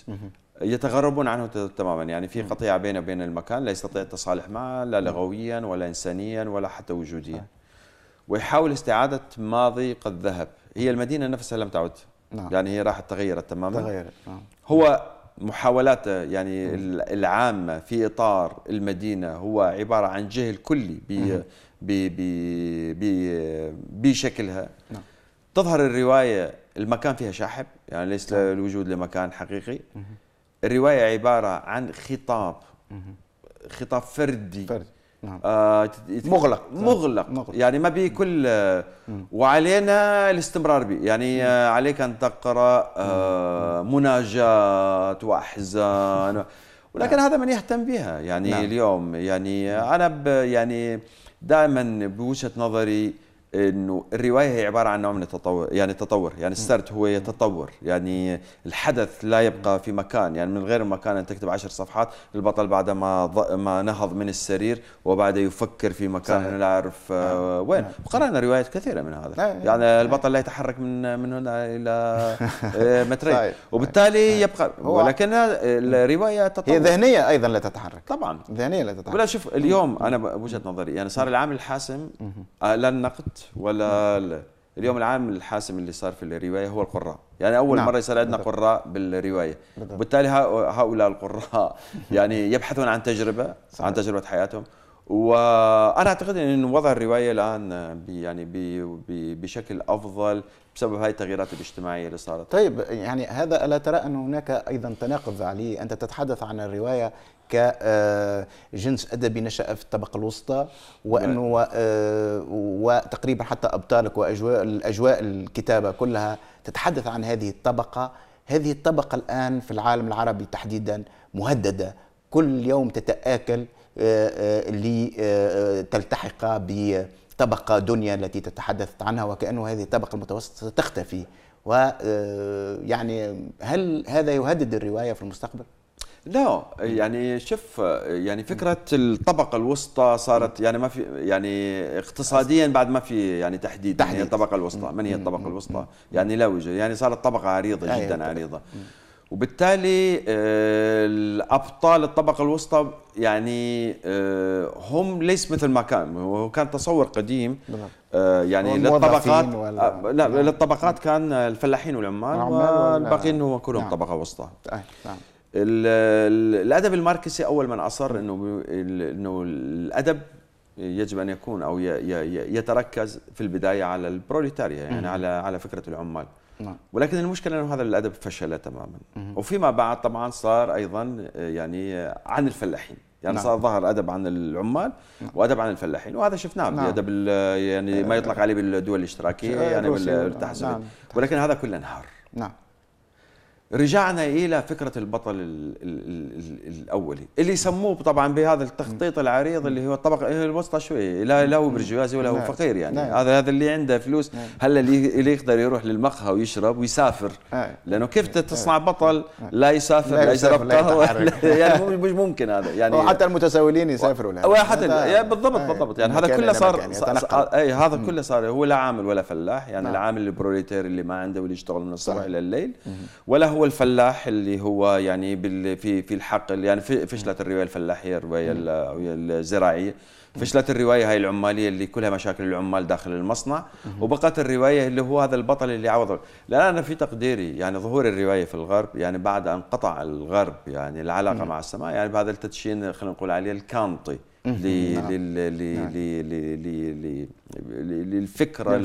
يتغربون عنه تماما يعني في قطيعة بينه وبين المكان لا يستطيع التصالح معه لا لغويا ولا إنسانيا ولا حتى وجوديا آه. ويحاول استعادة ماضي قد ذهب هي المدينة نفسها لم تعد نعم. يعني هي راحت تغيرت تماما تغيرت نعم. هو محاولاته يعني العامة في إطار المدينة هو عبارة عن جهل كلي بشكلها نعم. تظهر الروايه المكان فيها شاحب يعني ليس نعم. الوجود لمكان حقيقي الروايه عباره عن خطاب خطاب فردي, فردي. نعم. آه مغلق مغلق يعني ما بي كل وعلينا الاستمرار به يعني آه، مم. عليك ان تقرا آه مناجات واحزان ولكن نعم. هذا من يهتم بها يعني نعم. اليوم يعني نعم. انا يعني دائما بوجهه نظري انه الروايه هي عباره عن نوع من التطور يعني التطور يعني السرد هو يتطور يعني الحدث لا يبقى في مكان يعني من غير مكان ان تكتب عشر صفحات البطل بعد ما ض... ما نهض من السرير وبعد يفكر في مكان لا اعرف آه. نعم. وين آه. نعم. قرانا روايات كثيره من هذا آه. يعني البطل لا يتحرك من من هنا الى آه، مترين وبالتالي يبقى ولكن الروايه تطور هي ذهنيه ايضا لا تتحرك طبعا ذهنيه لا تتحرك ولا شوف اليوم انا بوجهه نظري يعني صار العامل الحاسم آه، لا النقد ولا اليوم العام الحاسم اللي صار في الروايه هو القراء يعني اول نعم. مره يصير عندنا قراء بالروايه بالضبط. وبالتالي هؤلاء القراء يعني يبحثون عن تجربه صحيح. عن تجربه حياتهم وانا اعتقد ان وضع الروايه الان بي يعني بي بي بشكل افضل بسبب هاي التغييرات الاجتماعيه اللي صارت. طيب يعني هذا الا ترى ان هناك ايضا تناقض عليه انت تتحدث عن الروايه كجنس آه، ادبي نشا في الطبقه الوسطى وانه نعم. آه، وتقريبا حتى ابطالك واجواء الاجواء الكتابه كلها تتحدث عن هذه الطبقه هذه الطبقه الان في العالم العربي تحديدا مهدده كل يوم تتاكل آه، لتلتحق بطبقه دنيا التي تتحدثت عنها وكانه هذه الطبقه المتوسطه ستختفي ويعني هل هذا يهدد الروايه في المستقبل؟ لا يعني شوف يعني فكره الطبقه الوسطى صارت يعني ما في يعني اقتصاديا بعد ما في يعني تحديد, تحديد. هي الطبقه الوسطى من هي الطبقه الوسطى يعني لا وجه يعني صارت طبقه عريضه أيوة، جدا عريضه وبالتالي آه، الابطال الطبقه الوسطى يعني آه، هم ليس مثل ما كان هو كان تصور قديم آه، يعني للطبقات لا نعم. للطبقات كان الفلاحين والعمال والباقيين هو كلهم نعم. طبقه وسطى نعم الادب الماركسي اول من اصر انه انه الادب يجب ان يكون او يتركز في البدايه على البروليتاريا يعني على على فكره العمال نعم. ولكن المشكله انه هذا الادب فشل تماما وفيما بعد طبعا صار ايضا يعني عن الفلاحين يعني نعم. صار ظهر ادب عن العمال نعم. وادب عن الفلاحين وهذا شفناه نعم. بادب يعني ما يطلق عليه بالدول الاشتراكيه آه، يعني بالتحسن نعم. ولكن هذا كله انهار نعم رجعنا الى فكره البطل الـ الـ الـ الاولي اللي سموه طبعا بهذا التخطيط العريض اللي هو الطبقه إيه، الوسطى شوي لا لا هو برجوازي ولا هو نعم. فقير يعني نعم. هذا هذا اللي عنده فلوس نعم. هلا اللي يقدر يروح للمقهى ويشرب ويسافر لانه كيف تصنع بطل لا يسافر لا يشرب قهوه يعني مش ممكن هذا يعني حتى المتسولين يسافروا يعني بالضبط آه، بالضبط يعني هذا كله صار يعني، اي هذا كله صار هو لا عامل ولا فلاح يعني العامل البروليتير اللي ما عنده واللي يشتغل من الصبح الى الليل ولا هو اول فلاح اللي هو يعني بال في في الحقل يعني في فشلت الروايه الفلاحيه الروايه الزراعيه فشلت الروايه هاي العماليه اللي كلها مشاكل العمال داخل المصنع وبقت الروايه اللي هو هذا البطل اللي عوض لان انا في تقديري يعني ظهور الروايه في الغرب يعني بعد ان قطع الغرب يعني العلاقه مع السماء يعني بهذا التدشين خلينا نقول عليه الكانطي للفكره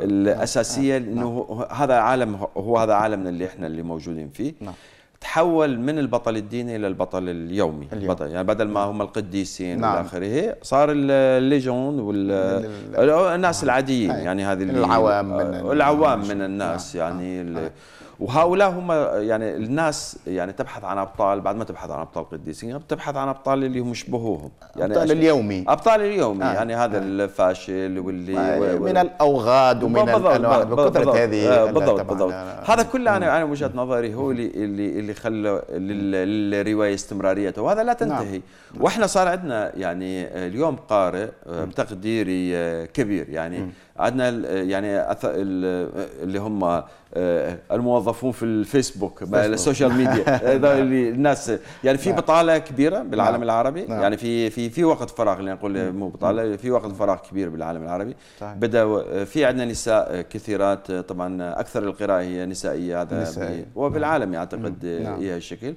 الاساسيه انه هذا عالم هو هذا عالمنا اللي احنا اللي موجودين فيه نعم. تحول من البطل الديني الى البطل اليومي اليوم. بطل يعني بدل ما نعم. هم القديسين نعم. والاخره صار الليجون والناس العاديين نعم. يعني هذه العوام من آه، العوام نعم. من الناس يعني وهؤلاء هم يعني الناس يعني تبحث عن ابطال بعد ما تبحث عن ابطال قديسين تبحث عن ابطال اللي هم يشبهوهم يعني ابطال اليومي ابطال اليومي آه. يعني هذا آه. الفاشل واللي آه. من الاوغاد ومن الانواع بكثره هذه آه، بالضبط بالضبط آه. هذا كله انا انا وجهه نظري هو اللي اللي اللي خلى للروايه استمراريته وهذا لا نعم. تنتهي نعم. واحنا صار عندنا يعني اليوم قارئ آه، بتقديري كبير يعني عندنا يعني اللي هم آه، الموظفون في الفيسبوك السوشيال ميديا نعم. اللي الناس يعني في نعم. بطاله كبيره بالعالم نعم. العربي يعني في في في وقت فراغ اللي نقول مو بطاله في وقت فراغ كبير بالعالم العربي صحيح. بدا في عندنا نساء كثيرات طبعا اكثر القراءه هي نسائيه هذا نسائي. وبالعالم اعتقد هي الشكل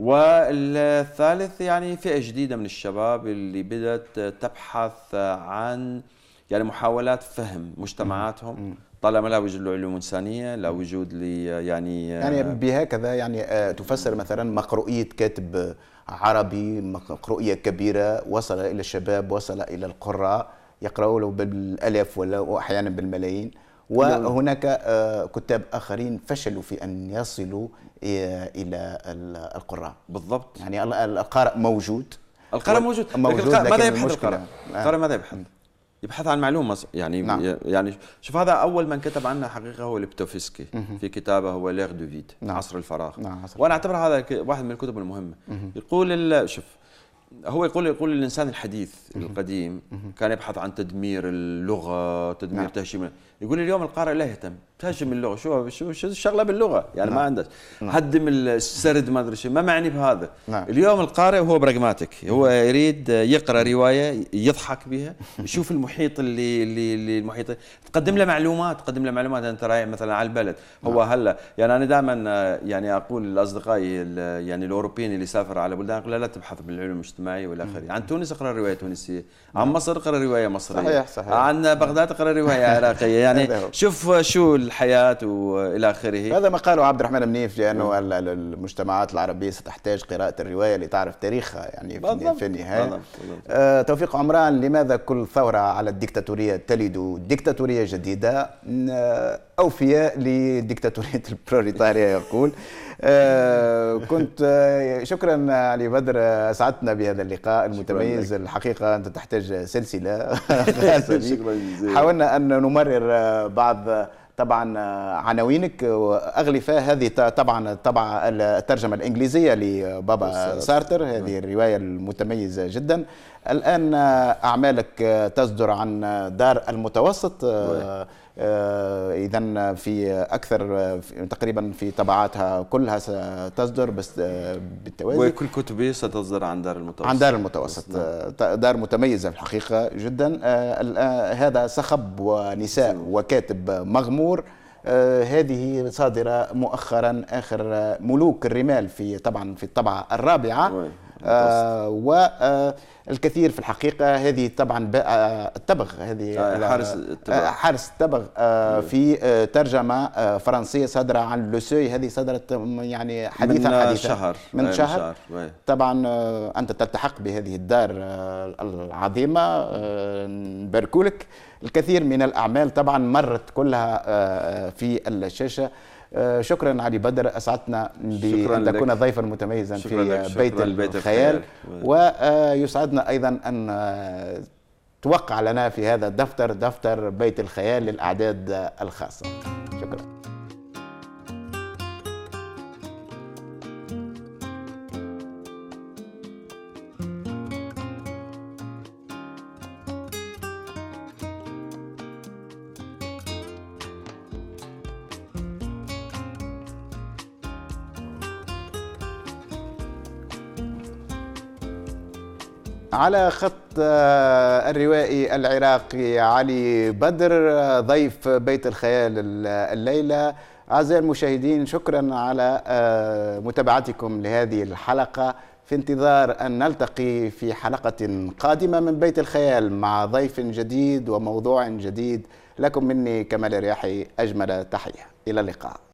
والثالث يعني فئه جديده من الشباب اللي بدات تبحث عن يعني محاولات فهم مجتمعاتهم طالما لا وجود لعلوم انسانيه لا وجود لي يعني يعني آه، بهكذا يعني آه، تفسر مثلا مقروئيه كاتب عربي مقروئيه كبيره وصل الى الشباب وصل الى القراء يقرؤوا له بالالاف واحيانا بالملايين وهناك آه، كتاب اخرين فشلوا في ان يصلوا الى القراء بالضبط يعني القارئ موجود القارئ موجود, موجود لكن ماذا يبحث القارئ؟ القارئ ماذا يبحث؟ يبحث عن معلومه يعني نعم. يعني شوف هذا اول من كتب عنها حقيقه هو لبتوفسكي في كتابه هو ليغ دو فيد نعم. عصر الفراغ نعم. عصر وانا اعتبر هذا واحد من الكتب المهمه مه. يقول شوف هو يقول يقول الانسان الحديث القديم كان يبحث عن تدمير اللغه تدمير نعم. تهشيم يقول اليوم القارئ لا يهتم تهجم اللغه شو شو الشغله باللغه يعني نعم. ما عندك هدم نعم. السرد ما ادري شو ما معني بهذا نعم. اليوم القارئ هو براغماتيك هو يريد يقرا روايه يضحك بها يشوف المحيط اللي اللي, اللي المحيط تقدم له معلومات تقدم له معلومات انت رايح مثلا على البلد هو نعم. هلا يعني انا دائما يعني اقول لاصدقائي يعني الاوروبيين اللي سافر على بلدان اقول لا, لا تبحث بالعلوم الاجتماعيه والى اخره نعم. عن تونس اقرا روايه تونسيه عن مصر اقرا روايه مصريه صحيح صحيح عن بغداد اقرا روايه عراقيه يعني يعني شوف شو الحياه والى اخره هذا ما قاله عبد الرحمن منيف لانه المجتمعات العربيه ستحتاج قراءه الروايه لتعرف تاريخها يعني بالضبط. في النهايه بالضبط. آه توفيق عمران لماذا كل ثوره على الدكتاتوريه تلد دكتاتوريه جديده اوفياء لدكتاتوريه البروليتاريا يقول آه، كنت آه، شكرا علي بدر آه، اسعدتنا بهذا اللقاء المتميز الحقيقه انت تحتاج سلسله حاولنا ان نمرر بعض طبعا عناوينك واغلفه هذه طبعا طبعا الترجمه الانجليزيه لبابا سارتر هذه نعم. الروايه المتميزه جدا الان اعمالك تصدر عن دار المتوسط نعم. آه، اذا في اكثر تقريبا في طبعاتها كلها ستصدر بس آه، بالتوازي وكل كتبي ستصدر عن دار المتوسط عن دار المتوسط نعم. آه، دار متميزه في الحقيقه جدا هذا صخب ونساء نعم. وكاتب مغمور هذه صادرة مؤخرا آخر ملوك الرمال في طبعا في الطبعة الرابعة آه، والكثير في الحقيقه هذه طبعا التبغ هذه آه، حارس التبغ آه، حارس التبغ في ترجمه فرنسيه صادره عن لوسوي هذه صدرت يعني حديثا من حديثا شهر من شهر, شهر. طبعا انت تلتحق بهذه الدار العظيمه نباركولك الكثير من الاعمال طبعا مرت كلها في الشاشه آه، شكرا علي بدر اسعدتنا بان تكون ضيفا متميزا في بيت الخيال ويسعدنا آه، ايضا ان آه، توقع لنا في هذا الدفتر دفتر بيت الخيال للاعداد الخاصه شكرا على خط آه، الروائي العراقي علي بدر آه، ضيف بيت الخيال الليله اعزائي المشاهدين شكرا على آه، متابعتكم لهذه الحلقه في انتظار ان نلتقي في حلقه قادمه من بيت الخيال مع ضيف جديد وموضوع جديد لكم مني كمال رياحي اجمل تحيه الى اللقاء